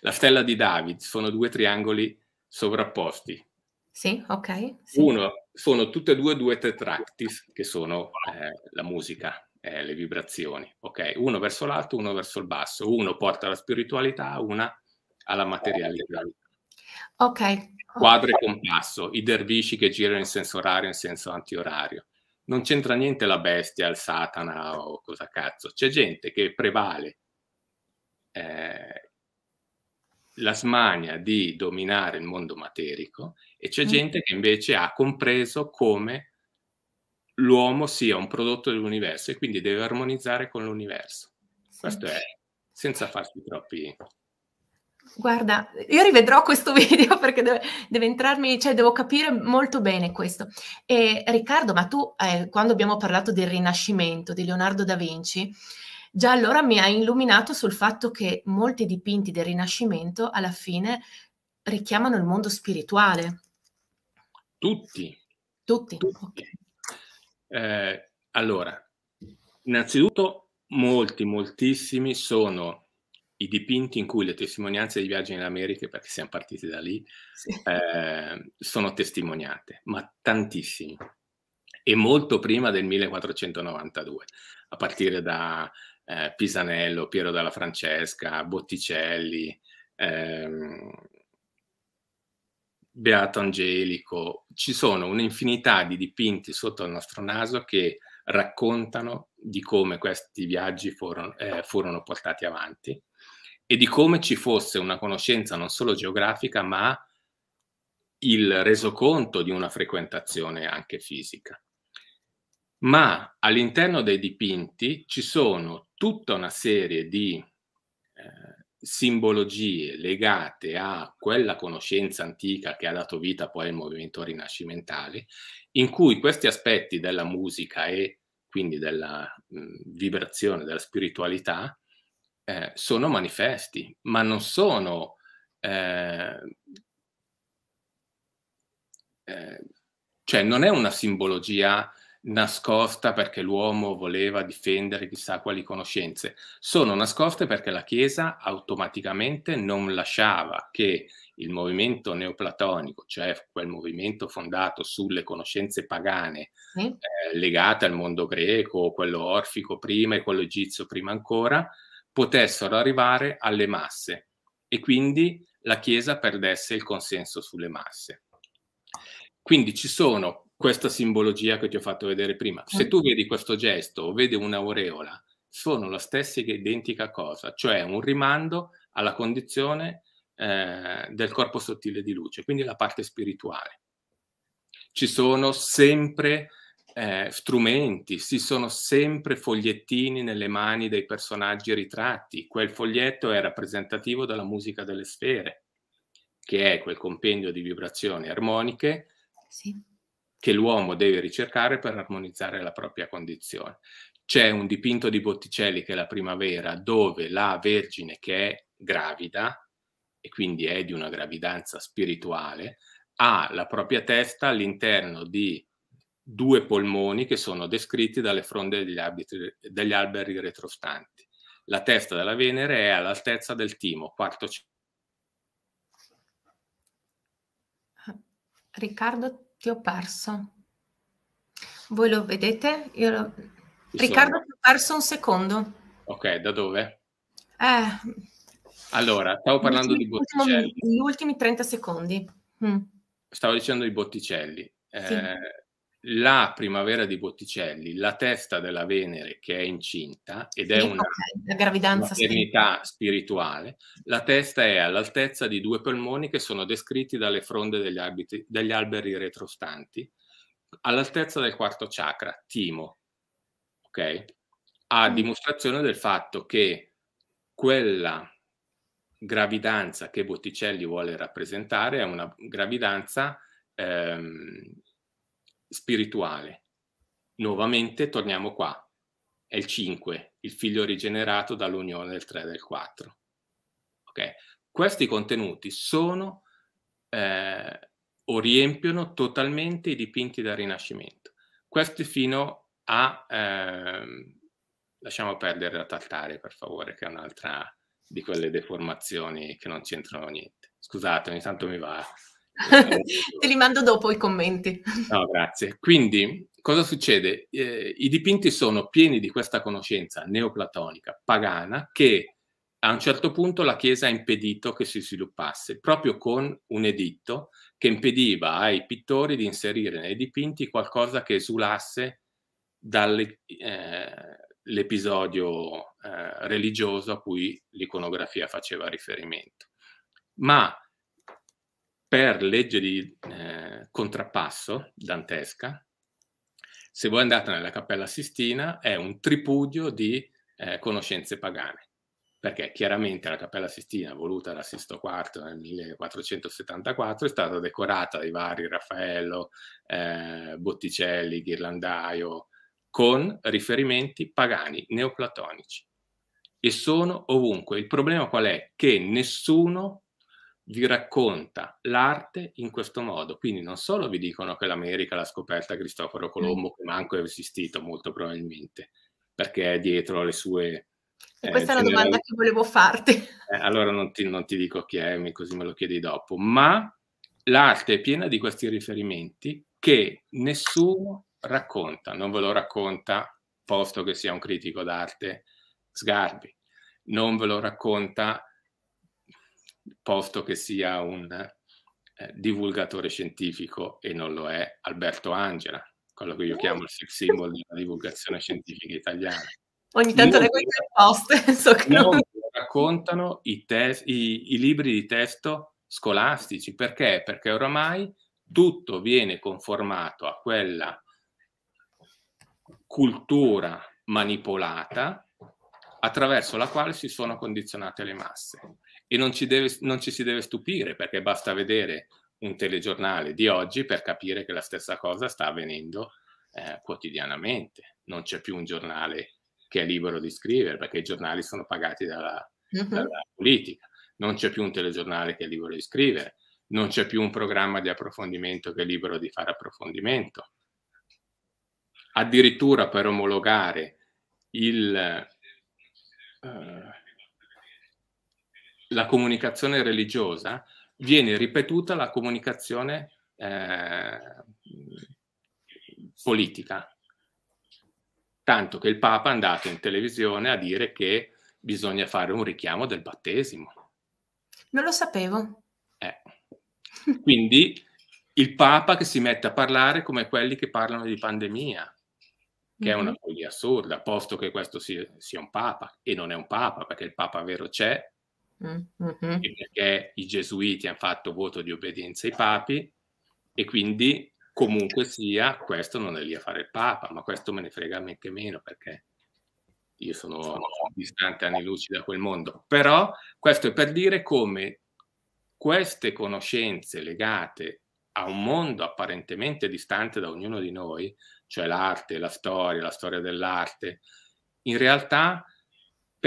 La stella di David sono due triangoli sovrapposti. Sì, ok. Sì. Uno sono tutte e due due tetractis, che sono eh, la musica, eh, le vibrazioni, ok? Uno verso l'alto, uno verso il basso, uno porta alla spiritualità, una alla materialità. Ok. Quadro e compasso, i dervisci che girano in senso orario e in senso antiorario. Non c'entra niente la bestia, il satana o cosa cazzo. C'è gente che prevale eh, la smania di dominare il mondo materico e c'è mm. gente che invece ha compreso come l'uomo sia un prodotto dell'universo e quindi deve armonizzare con l'universo. Questo è senza farsi troppi. Guarda, io rivedrò questo video perché deve, deve entrarmi, cioè devo capire molto bene questo. E, Riccardo, ma tu eh, quando abbiamo parlato del Rinascimento di Leonardo da Vinci, già allora mi ha illuminato sul fatto che molti dipinti del Rinascimento alla fine richiamano il mondo spirituale. Tutti. Tutti. Tutti. Okay. Eh, allora, innanzitutto molti, moltissimi sono i dipinti in cui le testimonianze di viaggi in America, perché siamo partiti da lì, sì. eh, sono testimoniate, ma tantissimi. E molto prima del 1492, a partire da eh, Pisanello, Piero dalla Francesca, Botticelli, ehm, Beato Angelico, ci sono un'infinità di dipinti sotto il nostro naso che raccontano di come questi viaggi furono, eh, furono portati avanti e di come ci fosse una conoscenza non solo geografica, ma il resoconto di una frequentazione anche fisica. Ma all'interno dei dipinti ci sono tutta una serie di eh, simbologie legate a quella conoscenza antica che ha dato vita poi al movimento rinascimentale, in cui questi aspetti della musica e quindi della mh, mm, vibrazione, della spiritualità, eh, sono manifesti, ma non sono eh, eh, cioè non è una simbologia nascosta perché l'uomo voleva difendere chissà quali conoscenze, sono nascoste perché la Chiesa automaticamente non lasciava che il movimento neoplatonico, cioè quel movimento fondato sulle conoscenze pagane mm. eh, legate al mondo greco, quello orfico prima e quello egizio prima ancora, potessero arrivare alle masse e quindi la Chiesa perdesse il consenso sulle masse. Quindi ci sono questa simbologia che ti ho fatto vedere prima. Se eh. tu vedi questo gesto o vedi un'aureola, sono la stessa identica cosa, cioè un rimando alla condizione eh, del corpo sottile di luce, quindi la parte spirituale. Ci sono sempre eh, strumenti, si sono sempre fogliettini nelle mani dei personaggi ritratti. Quel foglietto è rappresentativo della musica delle sfere, che è quel compendio di vibrazioni armoniche sì che l'uomo deve ricercare per armonizzare la propria condizione. C'è un dipinto di Botticelli che è la primavera, dove la Vergine che è gravida, e quindi è di una gravidanza spirituale, ha la propria testa all'interno di due polmoni che sono descritti dalle fronde degli, arbitri, degli alberi retrostanti. La testa della Venere è all'altezza del timo, quarto. Ah, Riccardo, ti ho perso. Voi lo vedete? Io lo... Riccardo, ti ho perso un secondo. Ok, da dove? Eh, allora, stavo parlando di Botticelli. Gli ultimi 30 secondi. Mm. Stavo dicendo di Botticelli. Sì. Eh, la primavera di Botticelli, la testa della Venere che è incinta ed è una gravidanza maternità spirituale, la testa è all'altezza di due polmoni che sono descritti dalle fronde degli, abiti, degli alberi retrostanti, all'altezza del quarto chakra, Timo, ok? A mm. dimostrazione del fatto che quella gravidanza che Botticelli vuole rappresentare è una gravidanza ehm, spirituale. Nuovamente torniamo qua. È il 5, il figlio rigenerato dall'unione del 3 e del 4. Okay? Questi contenuti sono eh, o riempiono totalmente i dipinti del Rinascimento. Questi fino a... Eh, lasciamo perdere la Tartare, per favore, che è un'altra di quelle deformazioni che non c'entrano niente. Scusate, ogni tanto mi va Te li mando dopo i commenti. No, grazie. Quindi, cosa succede? Eh, I dipinti sono pieni di questa conoscenza neoplatonica, pagana, che a un certo punto la Chiesa ha impedito che si sviluppasse, proprio con un editto che impediva ai pittori di inserire nei dipinti qualcosa che esulasse dall'episodio eh, eh, religioso a cui l'iconografia faceva riferimento. Ma per legge di eh, contrappasso dantesca, se voi andate nella Cappella Sistina, è un tripudio di eh, conoscenze pagane, perché chiaramente la Cappella Sistina, voluta da Sisto IV nel 1474, è stata decorata dai vari Raffaello, eh, Botticelli, Ghirlandaio, con riferimenti pagani neoplatonici. E sono ovunque. Il problema qual è? Che nessuno vi racconta l'arte in questo modo. Quindi non solo vi dicono che l'America l'ha scoperta Cristoforo mm. Colombo, che manco è esistito molto probabilmente, perché è dietro le sue... E eh, questa eh, è la domanda che volevo farti. Eh, allora non ti, non ti, dico chi è, così me lo chiedi dopo, ma l'arte è piena di questi riferimenti che nessuno racconta, non ve lo racconta, posto che sia un critico d'arte, Sgarbi, non ve lo racconta posto che sia un eh, divulgatore scientifico e non lo è Alberto Angela, quello che io eh. chiamo il sex symbol della divulgazione scientifica italiana. Ogni tanto le le poste. So che non, non raccontano i, te- i, i libri di testo scolastici, perché? Perché oramai tutto viene conformato a quella cultura manipolata attraverso la quale si sono condizionate le masse e non ci, deve, non ci si deve stupire perché basta vedere un telegiornale di oggi per capire che la stessa cosa sta avvenendo eh, quotidianamente. Non c'è più un giornale che è libero di scrivere perché i giornali sono pagati dalla, uh-huh. dalla politica, non c'è più un telegiornale che è libero di scrivere, non c'è più un programma di approfondimento che è libero di fare approfondimento. Addirittura per omologare il, eh, la comunicazione religiosa, viene ripetuta la comunicazione eh, politica. Tanto che il Papa è andato in televisione a dire che bisogna fare un richiamo del battesimo. Non lo sapevo. Eh. Quindi il Papa che si mette a parlare come quelli che parlano di pandemia, che mm-hmm. è una mm-hmm. follia assurda, posto che questo sia, sia un Papa, e non è un Papa, perché il Papa vero c'è, Mm, mm-hmm. perché i gesuiti hanno fatto voto di obbedienza ai papi e quindi comunque sia questo non è lì a fare il papa, ma questo me ne frega anche meno perché io sono distante anni luci da quel mondo, però questo è per dire come queste conoscenze legate a un mondo apparentemente distante da ognuno di noi, cioè l'arte, la storia, la storia dell'arte, in realtà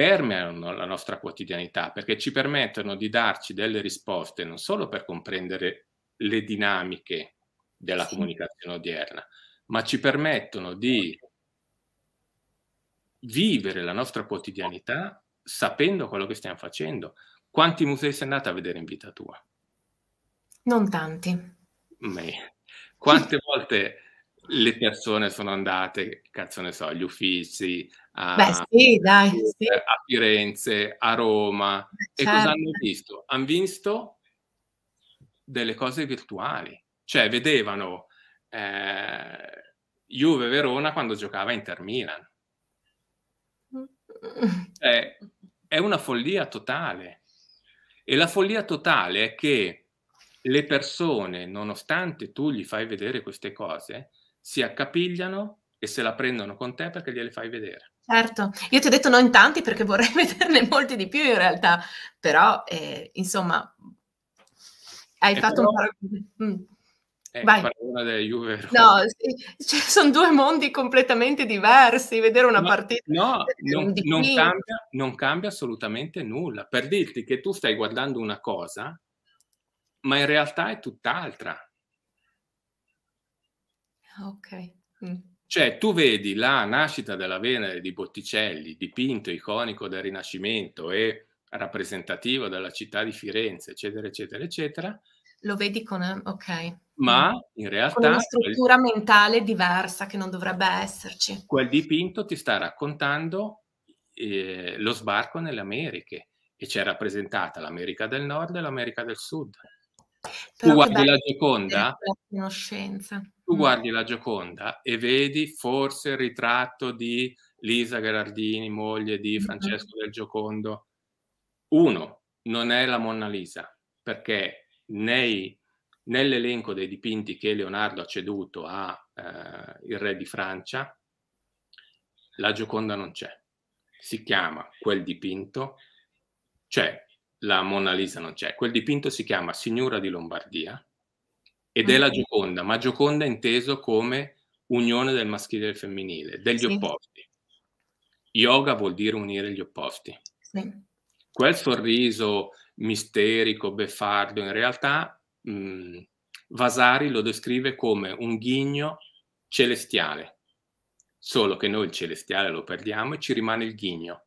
permeano la nostra quotidianità perché ci permettono di darci delle risposte non solo per comprendere le dinamiche della sì. comunicazione odierna, ma ci permettono di vivere la nostra quotidianità sapendo quello che stiamo facendo. Quanti musei sei andata a vedere in vita tua? Non tanti. Beh, quante volte le persone sono andate, cazzo ne so, agli uffici, a, Beh, sì, dai, sì. a Firenze, a Roma. Certo. E cosa hanno certo. visto? Hanno visto delle cose virtuali. Cioè, vedevano eh, Juve Verona quando giocava Inter Milan. Cioè, è una follia totale. E la follia totale è che le persone, nonostante tu gli fai vedere queste cose, si accapigliano e se la prendono con te perché gliele fai vedere. Certo, io ti ho detto no in tanti perché vorrei vederne molti di più in realtà, però eh, insomma hai e fatto però... un paragone. Mm. Eh, Vai. No, sì. cioè, sono due mondi completamente diversi, vedere una no, partita... No, non, non, cambia, non cambia assolutamente nulla, per dirti che tu stai guardando una cosa, ma in realtà è tutt'altra Ah, ok. Mm. Cioè, tu vedi la nascita della Venere di Botticelli, dipinto iconico del Rinascimento e rappresentativo della città di Firenze, eccetera, eccetera, eccetera. Lo vedi con... ok. Ma mm. in realtà... Con una struttura quel, mentale diversa che non dovrebbe esserci. Quel dipinto ti sta raccontando eh, lo sbarco nelle Americhe e c'è rappresentata l'America del Nord e l'America del Sud. Però tu guardi la Gioconda... Conoscenza tu mm. guardi la Gioconda e vedi forse il ritratto di Lisa Gherardini, moglie di Francesco del Giocondo. Uno, non è la Monna Lisa, perché nei, nell'elenco dei dipinti che Leonardo ha ceduto al eh, re di Francia, la Gioconda non c'è. Si chiama quel dipinto, cioè la Monna Lisa non c'è. Quel dipinto si chiama Signora di Lombardia ed è mm. la Gioconda, ma Gioconda inteso come unione del maschile e del femminile, degli sì. opposti. Yoga vuol dire unire gli opposti. Sì. Quel sorriso misterico, beffardo, in realtà mh, mm, Vasari lo descrive come un ghigno celestiale, solo che noi il celestiale lo perdiamo e ci rimane il ghigno.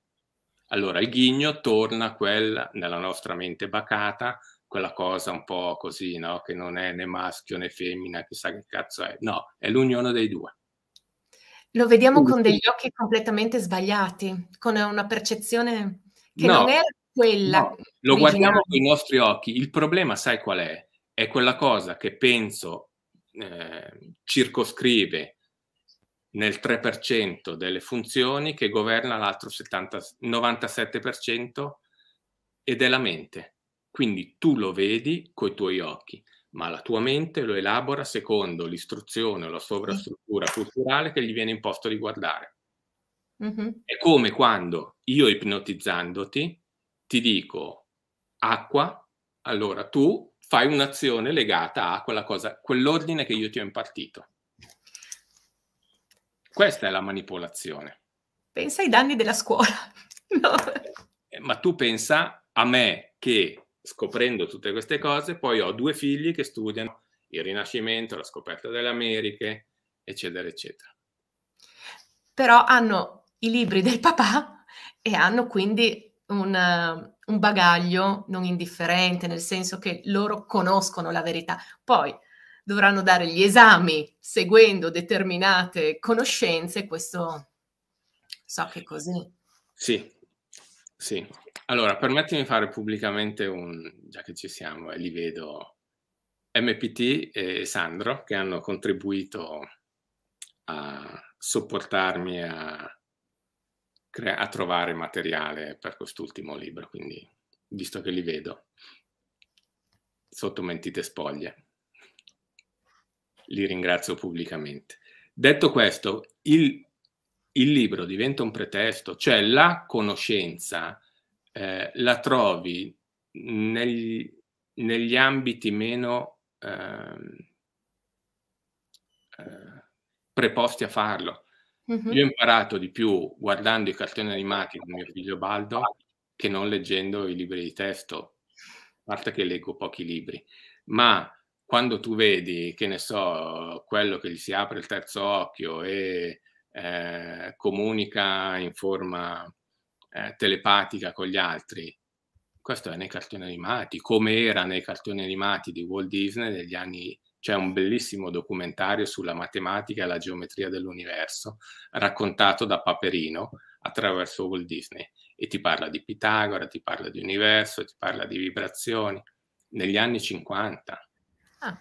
Allora il ghigno torna a quella, nella nostra mente bacata, quella cosa un po' così, no? Che non è né maschio né femmina, chissà che cazzo è. No, è l'unione dei due. Lo vediamo con degli occhi completamente sbagliati, con una percezione che no, non è quella. No. Lo originale. guardiamo con i nostri occhi. Il problema, sai qual è? È quella cosa che penso eh, circoscrive nel 3% delle funzioni che governa l'altro 70, 97% ed è la mente quindi tu lo vedi coi tuoi occhi, ma la tua mente lo elabora secondo l'istruzione o la sovrastruttura culturale che gli viene imposto di guardare. Mm-hmm. È come quando io ipnotizzandoti ti dico acqua, allora tu fai un'azione legata a quella cosa, quell'ordine che io ti ho impartito. Questa è la manipolazione. Pensa ai danni della scuola. no. Eh, ma tu pensa a me che scoprendo tutte queste cose, poi ho due figli che studiano il Rinascimento, la scoperta delle Americhe, eccetera, eccetera. Però hanno i libri del papà e hanno quindi un, un bagaglio non indifferente, nel senso che loro conoscono la verità. Poi dovranno dare gli esami seguendo determinate conoscenze, questo so che è così. Sì, sì, allora permettimi di fare pubblicamente un, già che ci siamo e li vedo, MPT e Sandro che hanno contribuito a sopportarmi a, a trovare materiale per quest'ultimo libro, quindi visto che li vedo sotto mentite spoglie, li ringrazio pubblicamente. Detto questo, il il libro diventa un pretesto, cioè la conoscenza eh, la trovi negli, negli ambiti meno ehm, eh, preposti a farlo. Uh-huh. Io ho imparato di più guardando i cartoni animati di mio figlio Baldo che non leggendo i libri di testo, a parte che leggo pochi libri, ma quando tu vedi, che ne so, quello che gli si apre il terzo occhio e eh, comunica in forma eh, telepatica con gli altri. Questo è nei cartoni animati, come era nei cartoni animati di Walt Disney negli anni c'è un bellissimo documentario sulla matematica e la geometria dell'universo, raccontato da Paperino attraverso Walt Disney. E ti parla di Pitagora, ti parla di universo, ti parla di vibrazioni, negli anni 50. Ah.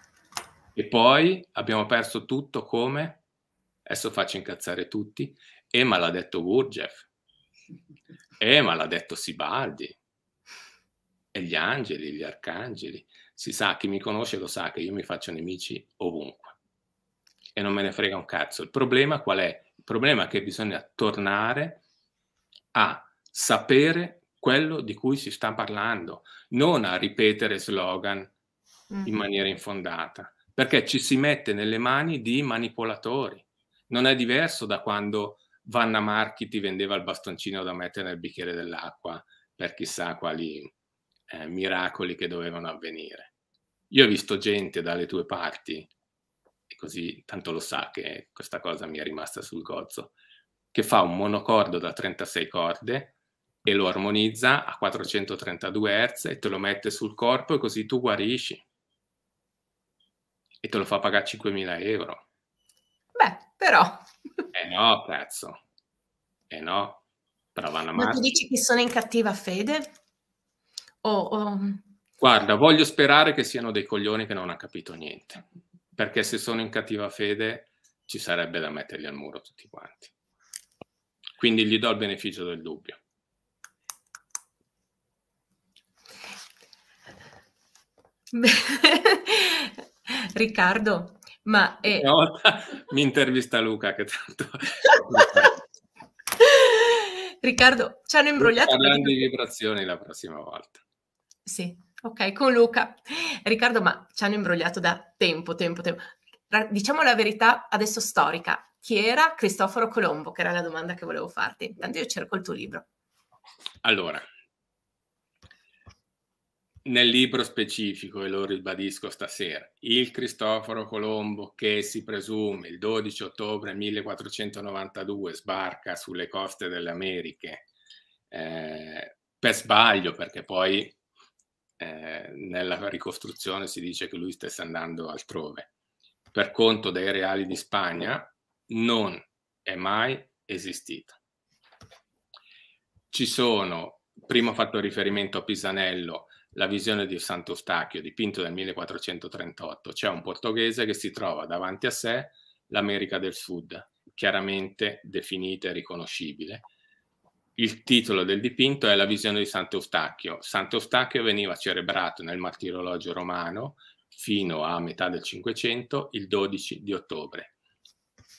E poi abbiamo perso tutto come Adesso faccio incazzare tutti. e ma l'ha detto Gurjev. e ma l'ha detto Sibaldi. E gli angeli, gli arcangeli. Si sa, chi mi conosce lo sa che io mi faccio nemici ovunque. E non me ne frega un cazzo. Il problema qual è? Il problema è che bisogna tornare a sapere quello di cui si sta parlando, non a ripetere slogan in mm-hmm. maniera infondata, perché ci si mette nelle mani di manipolatori non è diverso da quando Vanna Marchi ti vendeva il bastoncino da mettere nel bicchiere dell'acqua per chissà quali eh, miracoli che dovevano avvenire. Io ho visto gente dalle tue parti, e così tanto lo sa che questa cosa mi è rimasta sul gozzo, che fa un monocordo da 36 corde e lo armonizza a 432 Hz e te lo mette sul corpo e così tu guarisci. E te lo fa pagare 5.000 euro. Beh, però. Eh no, cazzo. Eh no, brava la Ma tu dici che sono in cattiva fede? O, o... Mm. Guarda, voglio sperare che siano dei coglioni che non hanno capito niente. Perché se sono in cattiva fede ci sarebbe da metterli al muro tutti quanti. Quindi gli do il beneficio del dubbio. Riccardo, ma è... Una volta mi intervista Luca che tanto... Riccardo, ci hanno imbrogliato... Parlando di vibrazioni la prossima volta. Sì, ok, con Luca. Riccardo, ma ci hanno imbrogliato da tempo, tempo, tempo. Diciamo la verità adesso storica. Chi era Cristoforo Colombo? Che era la domanda che volevo farti. Intanto io cerco il tuo libro. Allora, nel libro specifico, e lo ribadisco stasera, il Cristoforo Colombo che si presume il 12 ottobre 1492 sbarca sulle coste delle Americhe eh, per sbaglio, perché poi eh, nella ricostruzione si dice che lui stesse andando altrove, per conto dei reali di Spagna, non è mai esistito. Ci sono, prima ho fatto riferimento a Pisanello, la visione di Sant'Eustachio, dipinto nel 1438. C'è un portoghese che si trova davanti a sé l'America del Sud, chiaramente definita e riconoscibile. Il titolo del dipinto è La visione di Sant'Eustachio. Sant'Eustachio veniva celebrato nel martirologio romano fino a metà del Cinquecento, il 12 di ottobre.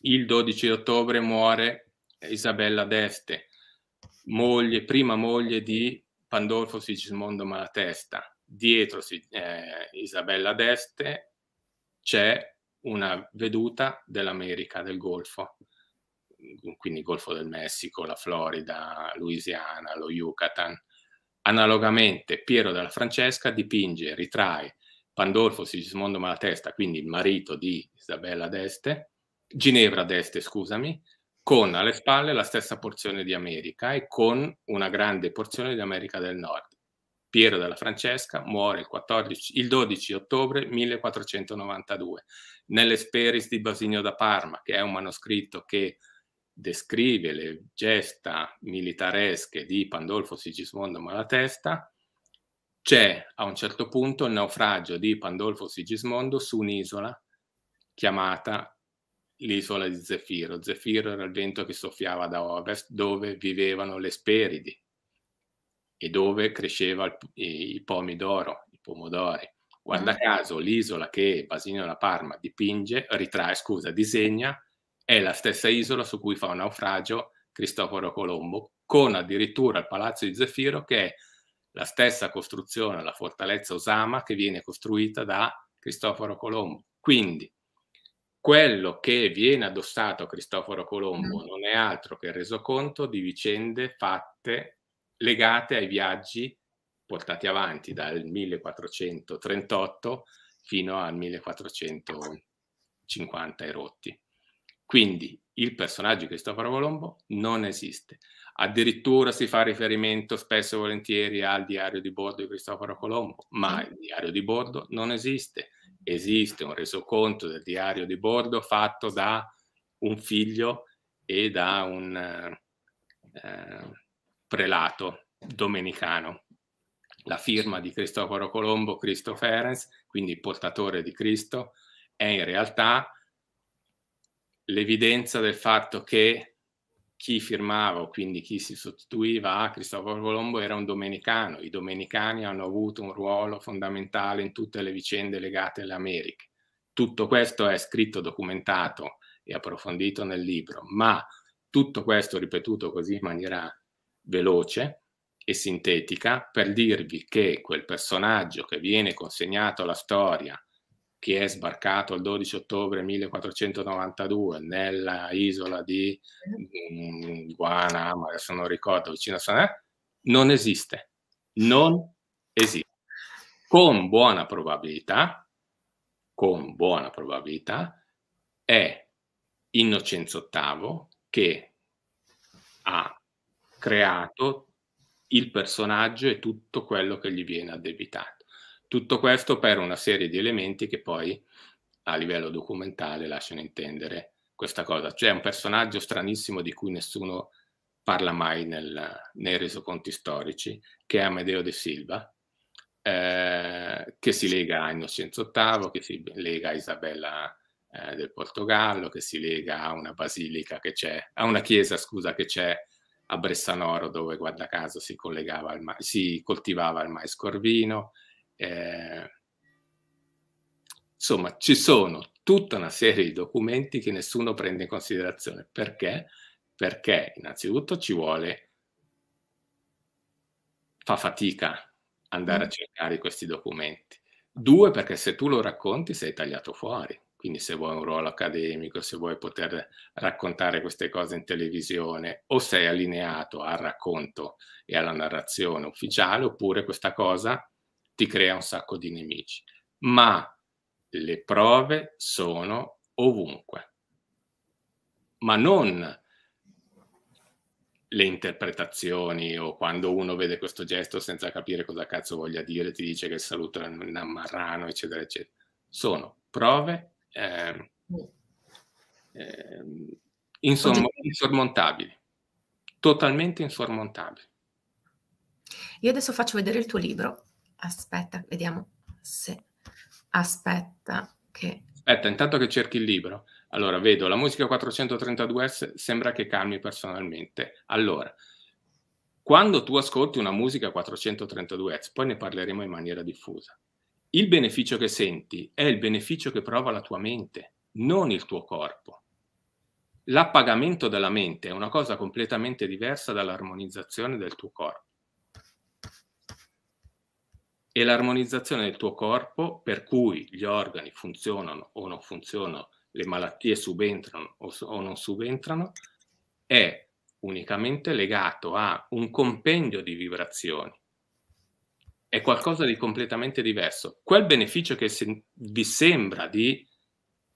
Il 12 di ottobre muore Isabella d'Este, moglie, prima moglie di Pandolfo Sigismondo Malatesta, dietro eh, Isabella d'Este c'è una veduta dell'America, del Golfo, quindi Golfo del Messico, la Florida, Louisiana, lo Yucatan. Analogamente Piero della Francesca dipinge, ritrae Pandolfo Sigismondo Malatesta, quindi il marito di Isabella d'Este, Ginevra d'Este, scusami, con alle spalle la stessa porzione di America e con una grande porzione di America del Nord. Piero della Francesca muore il, 14, il 12 ottobre 1492 nell'Esperis di Basigno da Parma, che è un manoscritto che descrive le gesta militaresche di Pandolfo Sigismondo Malatesta, c'è a un certo punto il naufragio di Pandolfo Sigismondo su un'isola chiamata l'isola di Zefiro. Zefiro era il vento che soffiava da ovest, dove vivevano le Speridi e dove cresceva il, i, i pomi i pomodori. Guarda mm. caso, l'isola che Basilio da Parma dipinge, ritrae, scusa, disegna, è la stessa isola su cui fa un naufragio Cristoforo Colombo, con addirittura il palazzo di Zefiro che è la stessa costruzione, la fortalezza Osama, che viene costruita da Cristoforo Colombo. Quindi, quello che viene addossato a Cristoforo Colombo mm. non è altro che il resoconto di vicende fatte legate ai viaggi portati avanti dal 1438 fino al 1450 e rotti. Quindi il personaggio di Cristoforo Colombo non esiste. Addirittura si fa riferimento spesso e volentieri al diario di bordo di Cristoforo Colombo, ma mm. il diario di bordo non esiste esiste un resoconto del diario di bordo fatto da un figlio e da un eh, prelato domenicano. La firma di Cristoforo Colombo, Cristo Ferens, quindi portatore di Cristo, è in realtà l'evidenza del fatto che chi firmava o quindi chi si sostituiva a Cristoforo Colombo era un domenicano. I domenicani hanno avuto un ruolo fondamentale in tutte le vicende legate alle Americhe. Tutto questo è scritto, documentato e approfondito nel libro, ma tutto questo ripetuto così in maniera veloce e sintetica per dirvi che quel personaggio che viene consegnato alla storia che è sbarcato il 12 ottobre 1492 nella isola di mh, mm, Guanama, adesso non ricordo, vicino a San Sanà, non esiste. Non esiste. Con buona probabilità, con buona probabilità, è Innocenzo VIII che ha creato il personaggio e tutto quello che gli viene addebitato. Tutto questo per una serie di elementi che poi a livello documentale lasciano intendere questa cosa. C'è un personaggio stranissimo di cui nessuno parla mai nel, nei resoconti storici, che è Amedeo de Silva, eh, che si lega a Innocenzo VIII, che si lega a Isabella eh, del Portogallo, che si lega a una basilica che c'è, a una chiesa, scusa, che c'è a Bressanoro, dove guarda caso si, collegava al ma- si coltivava il mais corvino, eh, insomma, ci sono tutta una serie di documenti che nessuno prende in considerazione. Perché? Perché innanzitutto ci vuole, fa fatica andare a mm. cercare questi documenti. Due, perché se tu lo racconti sei tagliato fuori. Quindi se vuoi un ruolo accademico, se vuoi poter raccontare queste cose in televisione, o sei allineato al racconto e alla narrazione ufficiale, oppure questa cosa ti crea un sacco di nemici, ma le prove sono ovunque, ma non le interpretazioni o quando uno vede questo gesto senza capire cosa cazzo voglia dire, ti dice che il saluto è un eccetera, eccetera. Sono prove eh, eh, insom- insormontabili, totalmente insormontabili. Io adesso faccio vedere il tuo libro aspetta, vediamo se aspetta che... Aspetta, intanto che cerchi il libro. Allora, vedo, la musica 432S sembra che calmi personalmente. Allora, quando tu ascolti una musica 432S, poi ne parleremo in maniera diffusa, il beneficio che senti è il beneficio che prova la tua mente, non il tuo corpo. L'appagamento della mente è una cosa completamente diversa dall'armonizzazione del tuo corpo e l'armonizzazione del tuo corpo per cui gli organi funzionano o non funzionano, le malattie subentrano o, o non subentrano, è unicamente legato a un compendio di vibrazioni. È qualcosa di completamente diverso. Quel beneficio che se, vi sembra di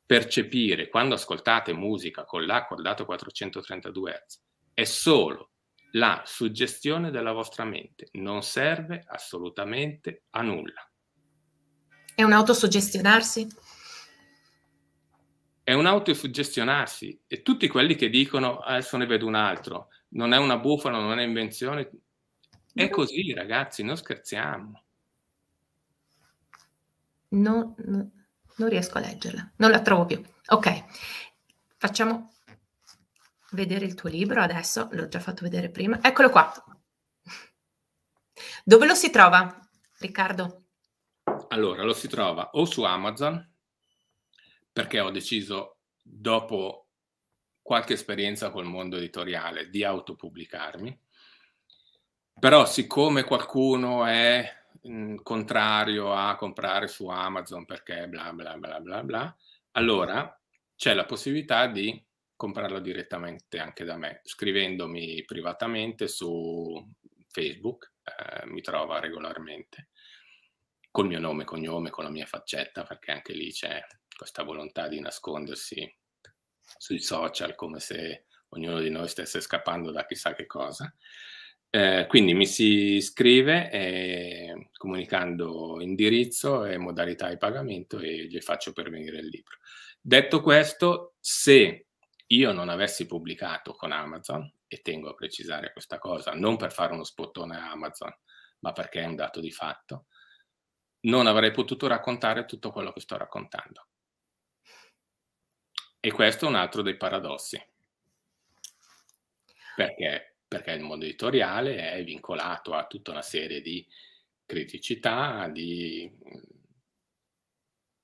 percepire quando ascoltate musica con l'accordato 432 Hz è solo la suggestione della vostra mente non serve assolutamente a nulla. È un autosuggestionarsi? È un autosuggestionarsi e tutti quelli che dicono adesso ne vedo un altro, non è una bufala, non è invenzione. È così ragazzi, non scherziamo. No, no, non riesco a leggerla, non la trovo più. Ok, facciamo vedere il tuo libro adesso, l'ho già fatto vedere prima. Eccolo qua. Dove lo si trova, Riccardo? Allora, lo si trova o su Amazon, perché ho deciso dopo qualche esperienza col mondo editoriale di autopubblicarmi. Però siccome qualcuno è mh, mm, contrario a comprare su Amazon perché bla bla bla bla bla, allora c'è la possibilità di comprarlo direttamente anche da me, scrivendomi privatamente su Facebook, eh, mi trova regolarmente, col mio nome e cognome, con la mia faccetta, perché anche lì c'è questa volontà di nascondersi sui social come se ognuno di noi stesse scappando da chissà che cosa. Eh, quindi mi si scrive eh, comunicando indirizzo e modalità di pagamento e gli faccio pervenire il libro. Detto questo, se io non avessi pubblicato con Amazon, e tengo a precisare questa cosa, non per fare uno spottone a Amazon, ma perché è un dato di fatto, non avrei potuto raccontare tutto quello che sto raccontando. E questo è un altro dei paradossi. Perché? Perché il mondo editoriale è vincolato a tutta una serie di criticità, di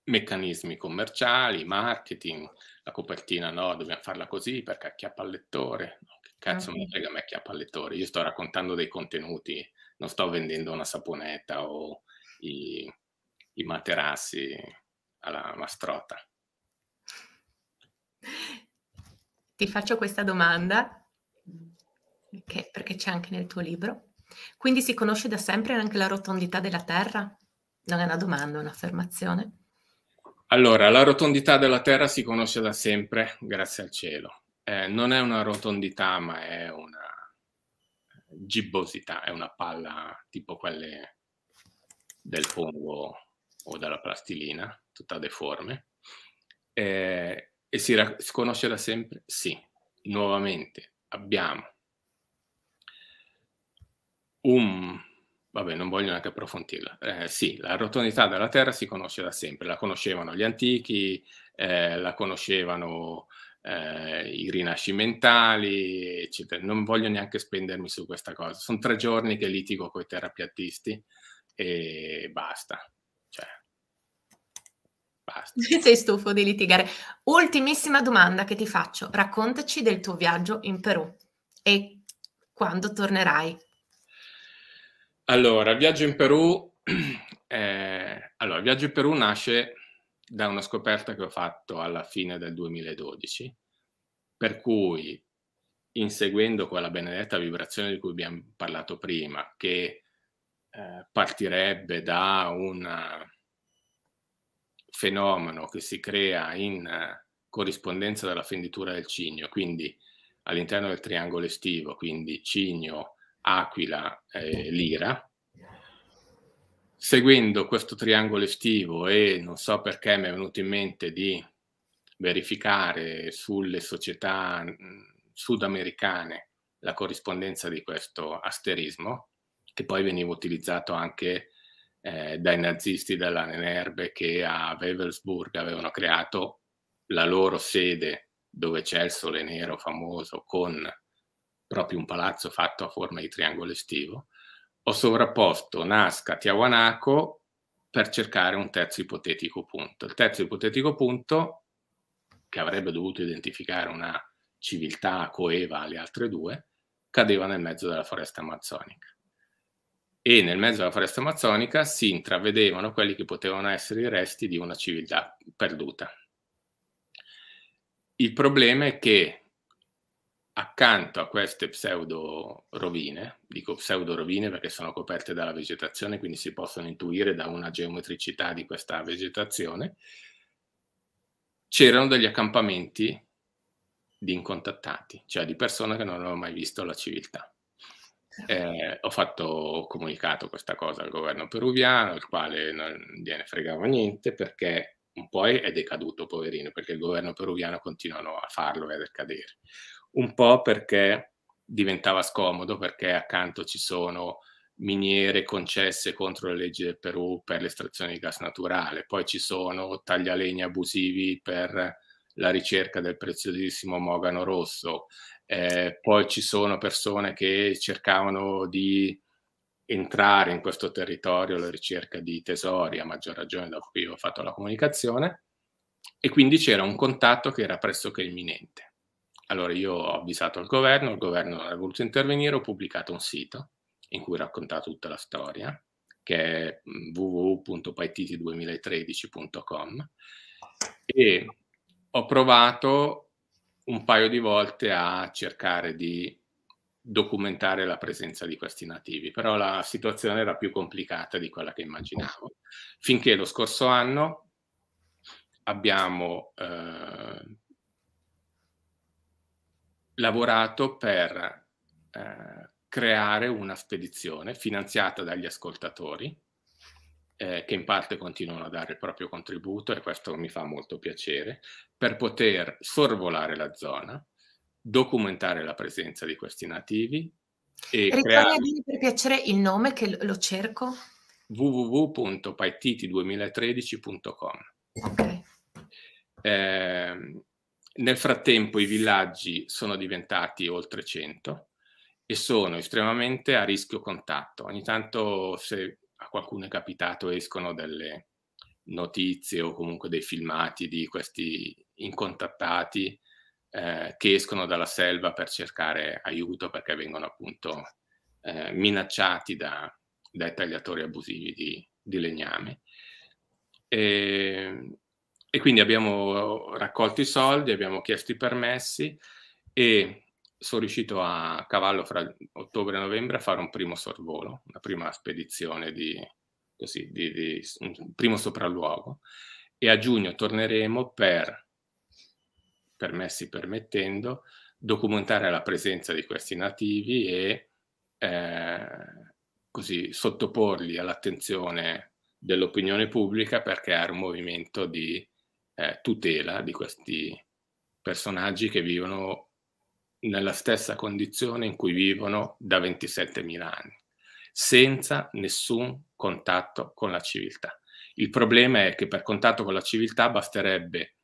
meccanismi commerciali, marketing, la copertina no, dobbiamo farla così perché acchiappa il lettore. che cazzo ah, mi frega me acchiappa il lettore? Io sto raccontando dei contenuti, non sto vendendo una saponetta o i, i materassi alla mastrota. Ti faccio questa domanda, che, perché c'è anche nel tuo libro. Quindi si conosce da sempre anche la rotondità della Terra? Non è una domanda, è un'affermazione. Allora, la rotondità della Terra si conosce da sempre, grazie al cielo. Eh, non è una rotondità, ma è una gibbosità, è una palla tipo quelle del fungo o della plastilina, tutta deforme. Eh, e si, ra- si conosce da sempre? Sì. Nuovamente abbiamo un vabbè, non voglio neanche approfondirla. Eh, sì, la rotondità della Terra si conosce da sempre, la conoscevano gli antichi, eh, la conoscevano eh, i rinascimentali, eccetera. Non voglio neanche spendermi su questa cosa. Sono tre giorni che litigo con i terrapiattisti e basta. Cioè, basta. Sei stufo di litigare. Ultimissima domanda che ti faccio. Raccontaci del tuo viaggio in Perù e quando tornerai allora, viaggio in Perù, eh, allora, viaggio in Perù nasce da una scoperta che ho fatto alla fine del 2012, per cui inseguendo quella benedetta vibrazione di cui abbiamo parlato prima, che eh, partirebbe da un fenomeno che si crea in corrispondenza della fenditura del cigno, quindi all'interno del triangolo estivo, quindi cigno, Aquila e eh, Lira, seguendo questo triangolo estivo e non so perché mi è venuto in mente di verificare sulle società mm, sudamericane la corrispondenza di questo asterismo, che poi veniva utilizzato anche eh, dai nazisti della Nenerbe che a Wevelsburg avevano creato la loro sede dove c'è il sole nero famoso con proprio un palazzo fatto a forma di triangolo estivo, ho sovrapposto Nasca Tiahuanaco per cercare un terzo ipotetico punto. Il terzo ipotetico punto, che avrebbe dovuto identificare una civiltà coeva alle altre due, cadeva nel mezzo della foresta amazzonica. E nel mezzo della foresta amazzonica si intravedevano quelli che potevano essere i resti di una civiltà perduta. Il problema è che accanto a queste pseudo rovine, dico pseudo rovine perché sono coperte dalla vegetazione, quindi si possono intuire da una geometricità di questa vegetazione, c'erano degli accampamenti di incontattati, cioè di persone che non avevano mai visto la civiltà. Certo. Eh, ho fatto ho comunicato questa cosa al governo peruviano, il quale non gliene fregava niente perché un po' è decaduto, poverino, perché il governo peruviano continuano a farlo e a decadere un po' perché diventava scomodo, perché accanto ci sono miniere concesse contro le leggi del Perù per l'estrazione di gas naturale, poi ci sono taglialegni abusivi per la ricerca del preziosissimo mogano rosso, eh, poi ci sono persone che cercavano di entrare in questo territorio alla ricerca di tesori, a maggior ragione dopo che io ho fatto la comunicazione, e quindi c'era un contatto che era pressoché imminente. Allora io ho avvisato il governo, il governo ha voluto intervenire, ho pubblicato un sito in cui racconta tutta la storia, che è www.paititi2013.com e ho provato un paio di volte a cercare di documentare la presenza di questi nativi, però la situazione era più complicata di quella che immaginavo, finché lo scorso anno abbiamo eh, lavorato per eh, creare una spedizione finanziata dagli ascoltatori eh, che in parte continuano a dare il proprio contributo e questo mi fa molto piacere, per poter sorvolare la zona, documentare la presenza di questi nativi e creare... per piacere il nome che lo cerco www.paititi2013.com Ok. Eh, nel frattempo i villaggi sono diventati oltre 100 e sono estremamente a rischio contatto. Ogni tanto se a qualcuno è capitato escono delle notizie o comunque dei filmati di questi incontattati eh, che escono dalla selva per cercare aiuto perché vengono appunto eh, minacciati da, dai tagliatori abusivi di, di legname. E, ehm, e quindi abbiamo raccolto i soldi, abbiamo chiesto i permessi e sono riuscito a cavallo fra ottobre e novembre a fare un primo sorvolo, una prima spedizione di, così, di, di un primo sopralluogo e a giugno torneremo per, permessi permettendo, documentare la presenza di questi nativi e eh, così sottoporli all'attenzione dell'opinione pubblica perché era un movimento di eh, tutela di questi personaggi che vivono nella stessa condizione in cui vivono da 27.000 anni, senza nessun contatto con la civiltà. Il problema è che per contatto con la civiltà basterebbe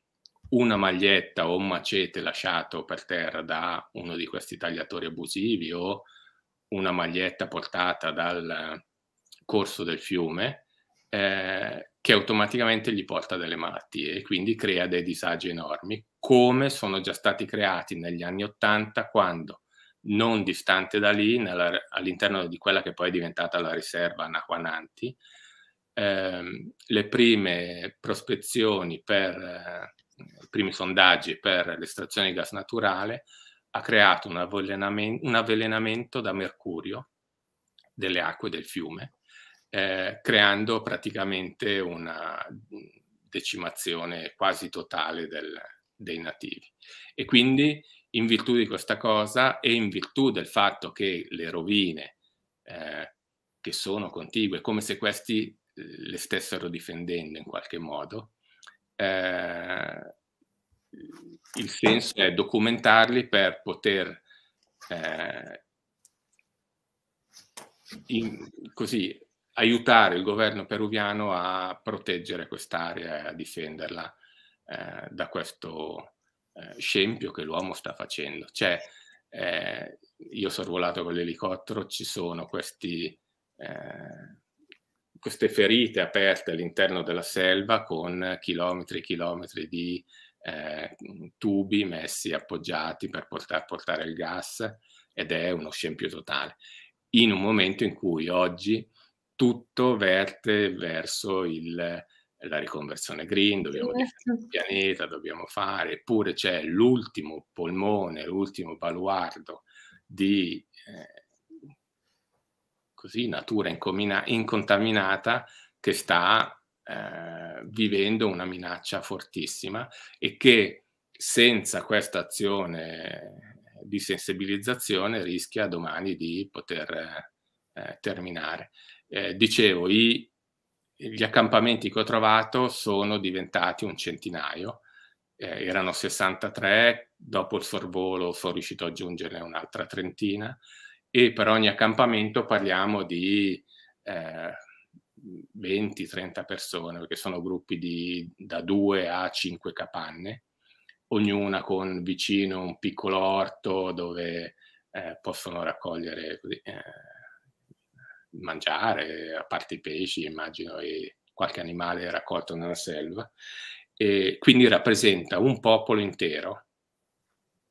una maglietta o un macete lasciato per terra da uno di questi tagliatori abusivi o una maglietta portata dal corso del fiume eh, che automaticamente gli porta delle malattie e quindi crea dei disagi enormi, come sono già stati creati negli anni Ottanta quando, non distante da lì, nella, all'interno di quella che poi è diventata la riserva Nahuananti, ehm, le prime prospezioni per, eh, i primi sondaggi per l'estrazione di gas naturale ha creato un avvelenamento, un avvelenamento da mercurio delle acque del fiume eh, creando praticamente una mm, decimazione quasi totale del, dei nativi. E quindi in virtù di questa cosa e in virtù del fatto che le rovine eh, che sono contigue, come se questi eh, le stessero difendendo in qualche modo, eh, il senso è documentarli per poter eh, in, così aiutare il governo peruviano a proteggere quest'area e a difenderla eh, da questo eh, scempio che l'uomo sta facendo. Cioè, eh, io sono volato con l'elicottero, ci sono questi, eh, queste ferite aperte all'interno della selva con chilometri e chilometri di eh, tubi messi appoggiati per portare, portare il gas ed è uno scempio totale. In un momento in cui oggi tutto verte verso il, la riconversione green, dobbiamo difendere il pianeta, dobbiamo fare, eppure c'è l'ultimo polmone, l'ultimo baluardo di eh, così, natura incomina- incontaminata che sta eh, vivendo una minaccia fortissima e che senza questa azione di sensibilizzazione rischia domani di poter eh, terminare eh, dicevo, i, gli accampamenti che ho trovato sono diventati un centinaio, eh, erano 63, dopo il sorvolo sono riuscito a aggiungerne un'altra trentina e per ogni accampamento parliamo di... Eh, 20-30 persone, perché sono gruppi di, da 2 a 5 capanne, ognuna con vicino un piccolo orto dove eh, possono raccogliere eh, mangiare, a parte i pesci, immagino, e qualche animale raccolto nella selva. E quindi rappresenta un popolo intero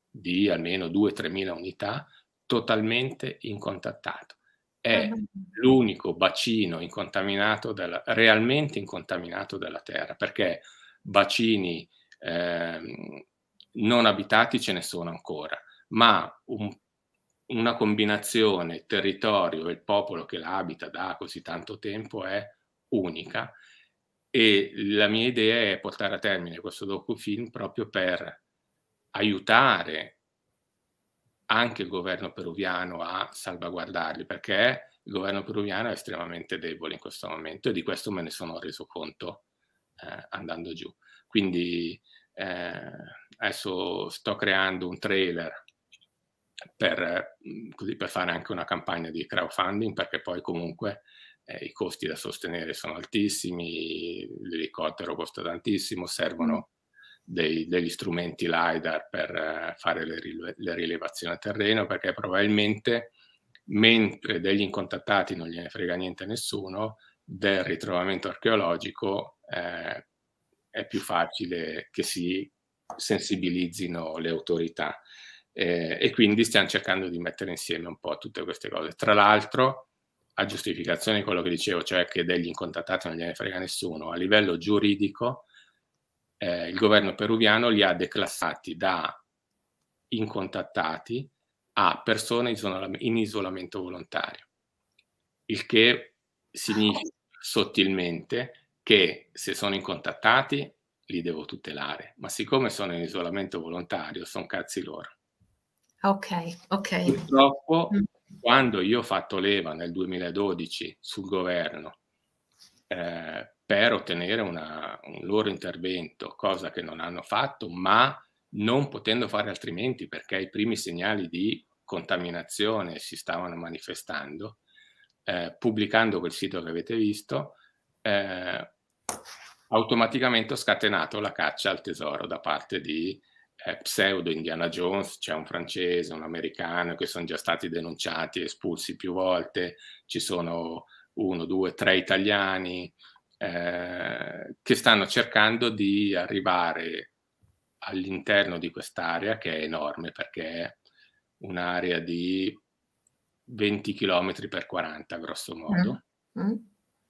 di almeno 2-3 mila unità totalmente incontattato. È ah, l'unico bacino incontaminato della, realmente incontaminato dalla Terra, perché bacini eh, non abitati ce ne sono ancora, ma un una combinazione territorio e il popolo che l'abita da così tanto tempo è unica e la mia idea è portare a termine questo docufilm proprio per aiutare anche il governo peruviano a salvaguardarli perché il governo peruviano è estremamente debole in questo momento e di questo me ne sono reso conto eh, andando giù. Quindi eh, adesso sto creando un trailer per, mhmm, così, per, fare anche una campagna di crowdfunding, perché poi comunque eh, i costi da sostenere sono altissimi, l'elicottero costa tantissimo, servono mm. dei, degli strumenti LIDAR per eh, fare le, le, rilevazioni a terreno, perché probabilmente mentre degli incontattati non gliene frega niente a nessuno, del ritrovamento archeologico eh, è più facile che si sensibilizzino le autorità eh, e quindi stiamo cercando di mettere insieme un po' tutte queste cose. Tra l'altro, a giustificazione di quello che dicevo, cioè che degli incontattati non gliene frega nessuno, a livello giuridico eh, il governo peruviano li ha declassati da incontattati a persone in isolamento volontario, il che significa sottilmente che se sono incontattati li devo tutelare, ma siccome sono in isolamento volontario sono cazzi loro. Ok, ok. Purtroppo mm. quando io ho fatto leva nel 2012 sul governo eh, per ottenere una, un loro intervento, cosa che non hanno fatto, ma non potendo fare altrimenti perché i primi segnali di contaminazione si stavano manifestando, eh, pubblicando quel sito che avete visto, eh, automaticamente ho scatenato la caccia al tesoro da parte di è pseudo Indiana Jones, c'è un francese, un americano che sono già stati denunciati e espulsi più volte, ci sono uno, due, tre italiani eh, che stanno cercando di arrivare all'interno di quest'area che è enorme perché è un'area di 20 km per 40 grosso modo, mm. mm.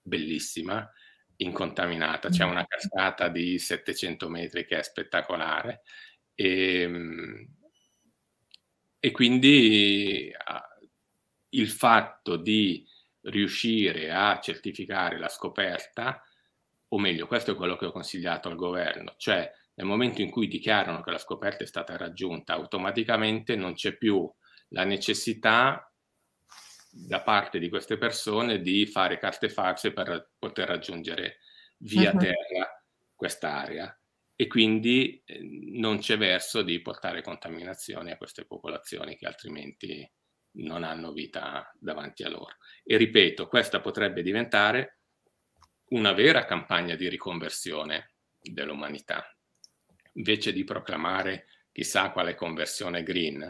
bellissima, incontaminata, mm. c'è una cascata di 700 metri che è spettacolare e, ehm, e quindi il fatto di riuscire a certificare la scoperta, o meglio, questo è quello che ho consigliato al governo, cioè nel momento in cui dichiarano che la scoperta è stata raggiunta, automaticamente non c'è più la necessità da parte di queste persone di fare carte false per poter raggiungere via uh-huh. terra quest'area e quindi ehm, non c'è verso di portare contaminazioni a queste popolazioni che altrimenti non hanno vita davanti a loro. E ripeto, questa potrebbe diventare una vera campagna di riconversione dell'umanità. Invece di proclamare chissà quale conversione green,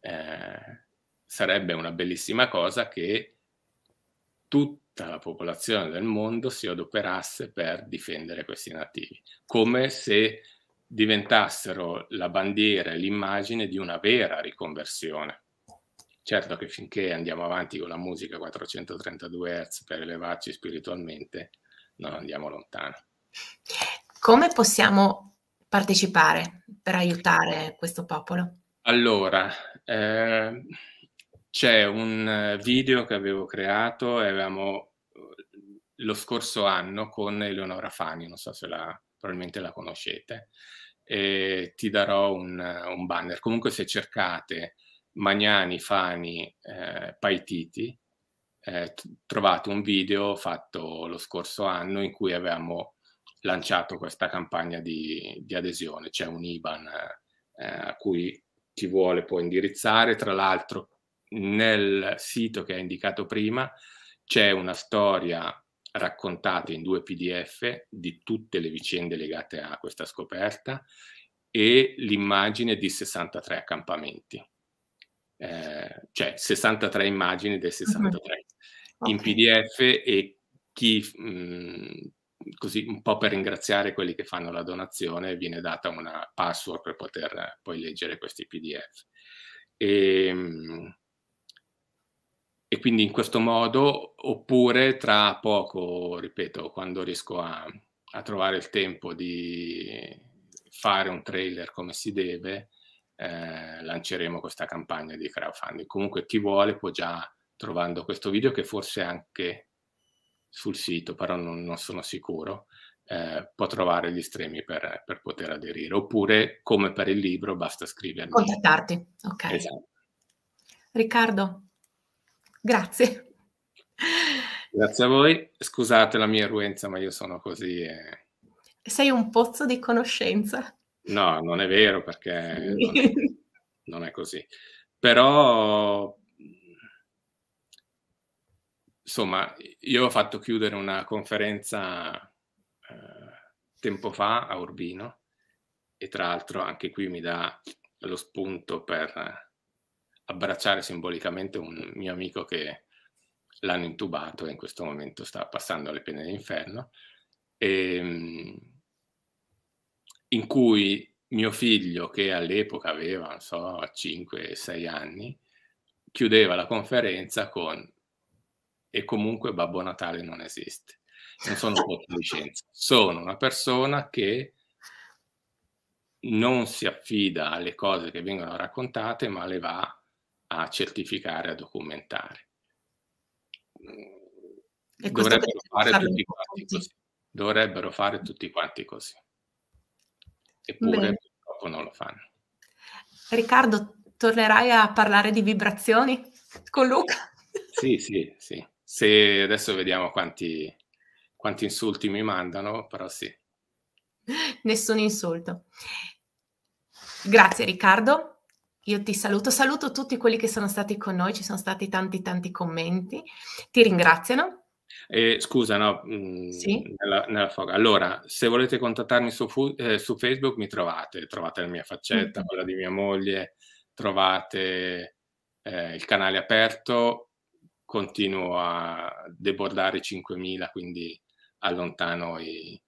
eh, sarebbe una bellissima cosa che tutti tutta la popolazione del mondo si adoperasse per difendere questi nativi, come se diventassero la bandiera e l'immagine di una vera riconversione. Certo che finché andiamo avanti con la musica a 432 Hz per elevarci spiritualmente, non andiamo lontano. Come possiamo partecipare per aiutare questo popolo? Allora, eh, c'è un eh, video che avevo creato e avevamo eh, lo scorso anno con Eleonora Fani, non so se la, probabilmente la conoscete, e ti darò un, eh, un banner. Comunque se cercate Magnani, Fani, eh, Paititi, eh, trovate un video fatto lo scorso anno in cui avevamo lanciato questa campagna di, di adesione, c'è un IBAN eh, a cui chi vuole può indirizzare, tra l'altro nel sito che ha indicato prima c'è una storia raccontata in due PDF di tutte le vicende legate a questa scoperta e l'immagine di 63 accampamenti, eh, cioè 63 immagini dei mhm. 63 okay. in PDF e chi, mh, mm, così un po' per ringraziare quelli che fanno la donazione, viene data una password per poter poi leggere questi PDF. E, ehm, mh, e quindi in questo modo, oppure tra poco, ripeto, quando riesco a, a trovare il tempo di fare un trailer come si deve, eh, lanceremo questa campagna di crowdfunding. Comunque chi vuole può già, trovando questo video, che forse anche sul sito, però non, non sono sicuro, eh, può trovare gli estremi per, per, poter aderire. Oppure, come per il libro, basta scrivermi. Contattarti, ok. Esatto. Riccardo, Grazie. Grazie a voi. Scusate la mia irruenza, ma io sono così. Eh. Sei un pozzo di conoscenza. No, non è vero perché sì. non, è, non è così. Però insomma, io ho fatto chiudere una conferenza eh, tempo fa a Urbino e tra l'altro anche qui mi dà lo spunto per abbracciare simbolicamente un mio amico che l'hanno intubato e in questo momento sta passando le pene dell'inferno, e, ehm, in cui mio figlio, che all'epoca aveva, non so, 5-6 anni, chiudeva la conferenza con e comunque Babbo Natale non esiste. Non sono di scienza, sono una persona che non si affida alle cose che vengono raccontate, ma le va a certificare, a documentare. Mm, dovrebbero fare tutti, quanti tutti. Così. Dovrebbero fare tutti quanti così. Eppure purtroppo non lo fanno. Riccardo, tornerai a parlare di vibrazioni con Luca? Sì, sì, sì. Se adesso vediamo quanti, quanti insulti mi mandano, però sì. Nessun insulto. Grazie Riccardo. Io ti saluto, saluto tutti quelli che sono stati con noi, ci sono stati tanti tanti commenti, ti ringraziano. Eh, scusa, no, mm, sì? nella, nella foga. Allora, se volete contattarmi su, fu- eh, su, Facebook mi trovate, trovate la mia faccetta, mm-hmm. quella di mia moglie, trovate eh, il canale aperto, continuo a debordare 5.000, quindi allontano i,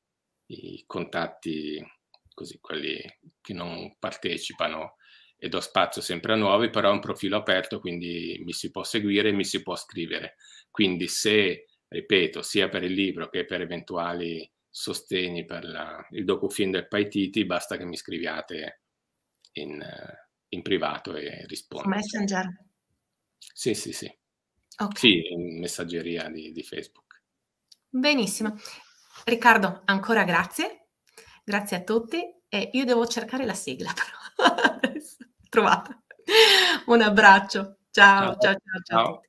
i contatti, così quelli che non partecipano e do spazio sempre a nuovi, però è un profilo aperto, quindi mi si può seguire e mi si può scrivere. Quindi se, ripeto, sia per il libro che per eventuali sostegni per la, il docufilm del Paititi, basta che mi scriviate in, in privato e rispondo. Messenger? Sì, sì, sì. Okay. Sì, in messaggeria di, di Facebook. Benissimo. Riccardo, ancora grazie. Grazie a tutti. E io devo cercare la sigla però trovata. Un abbraccio. Ciao, ciao, ciao. ciao. ciao.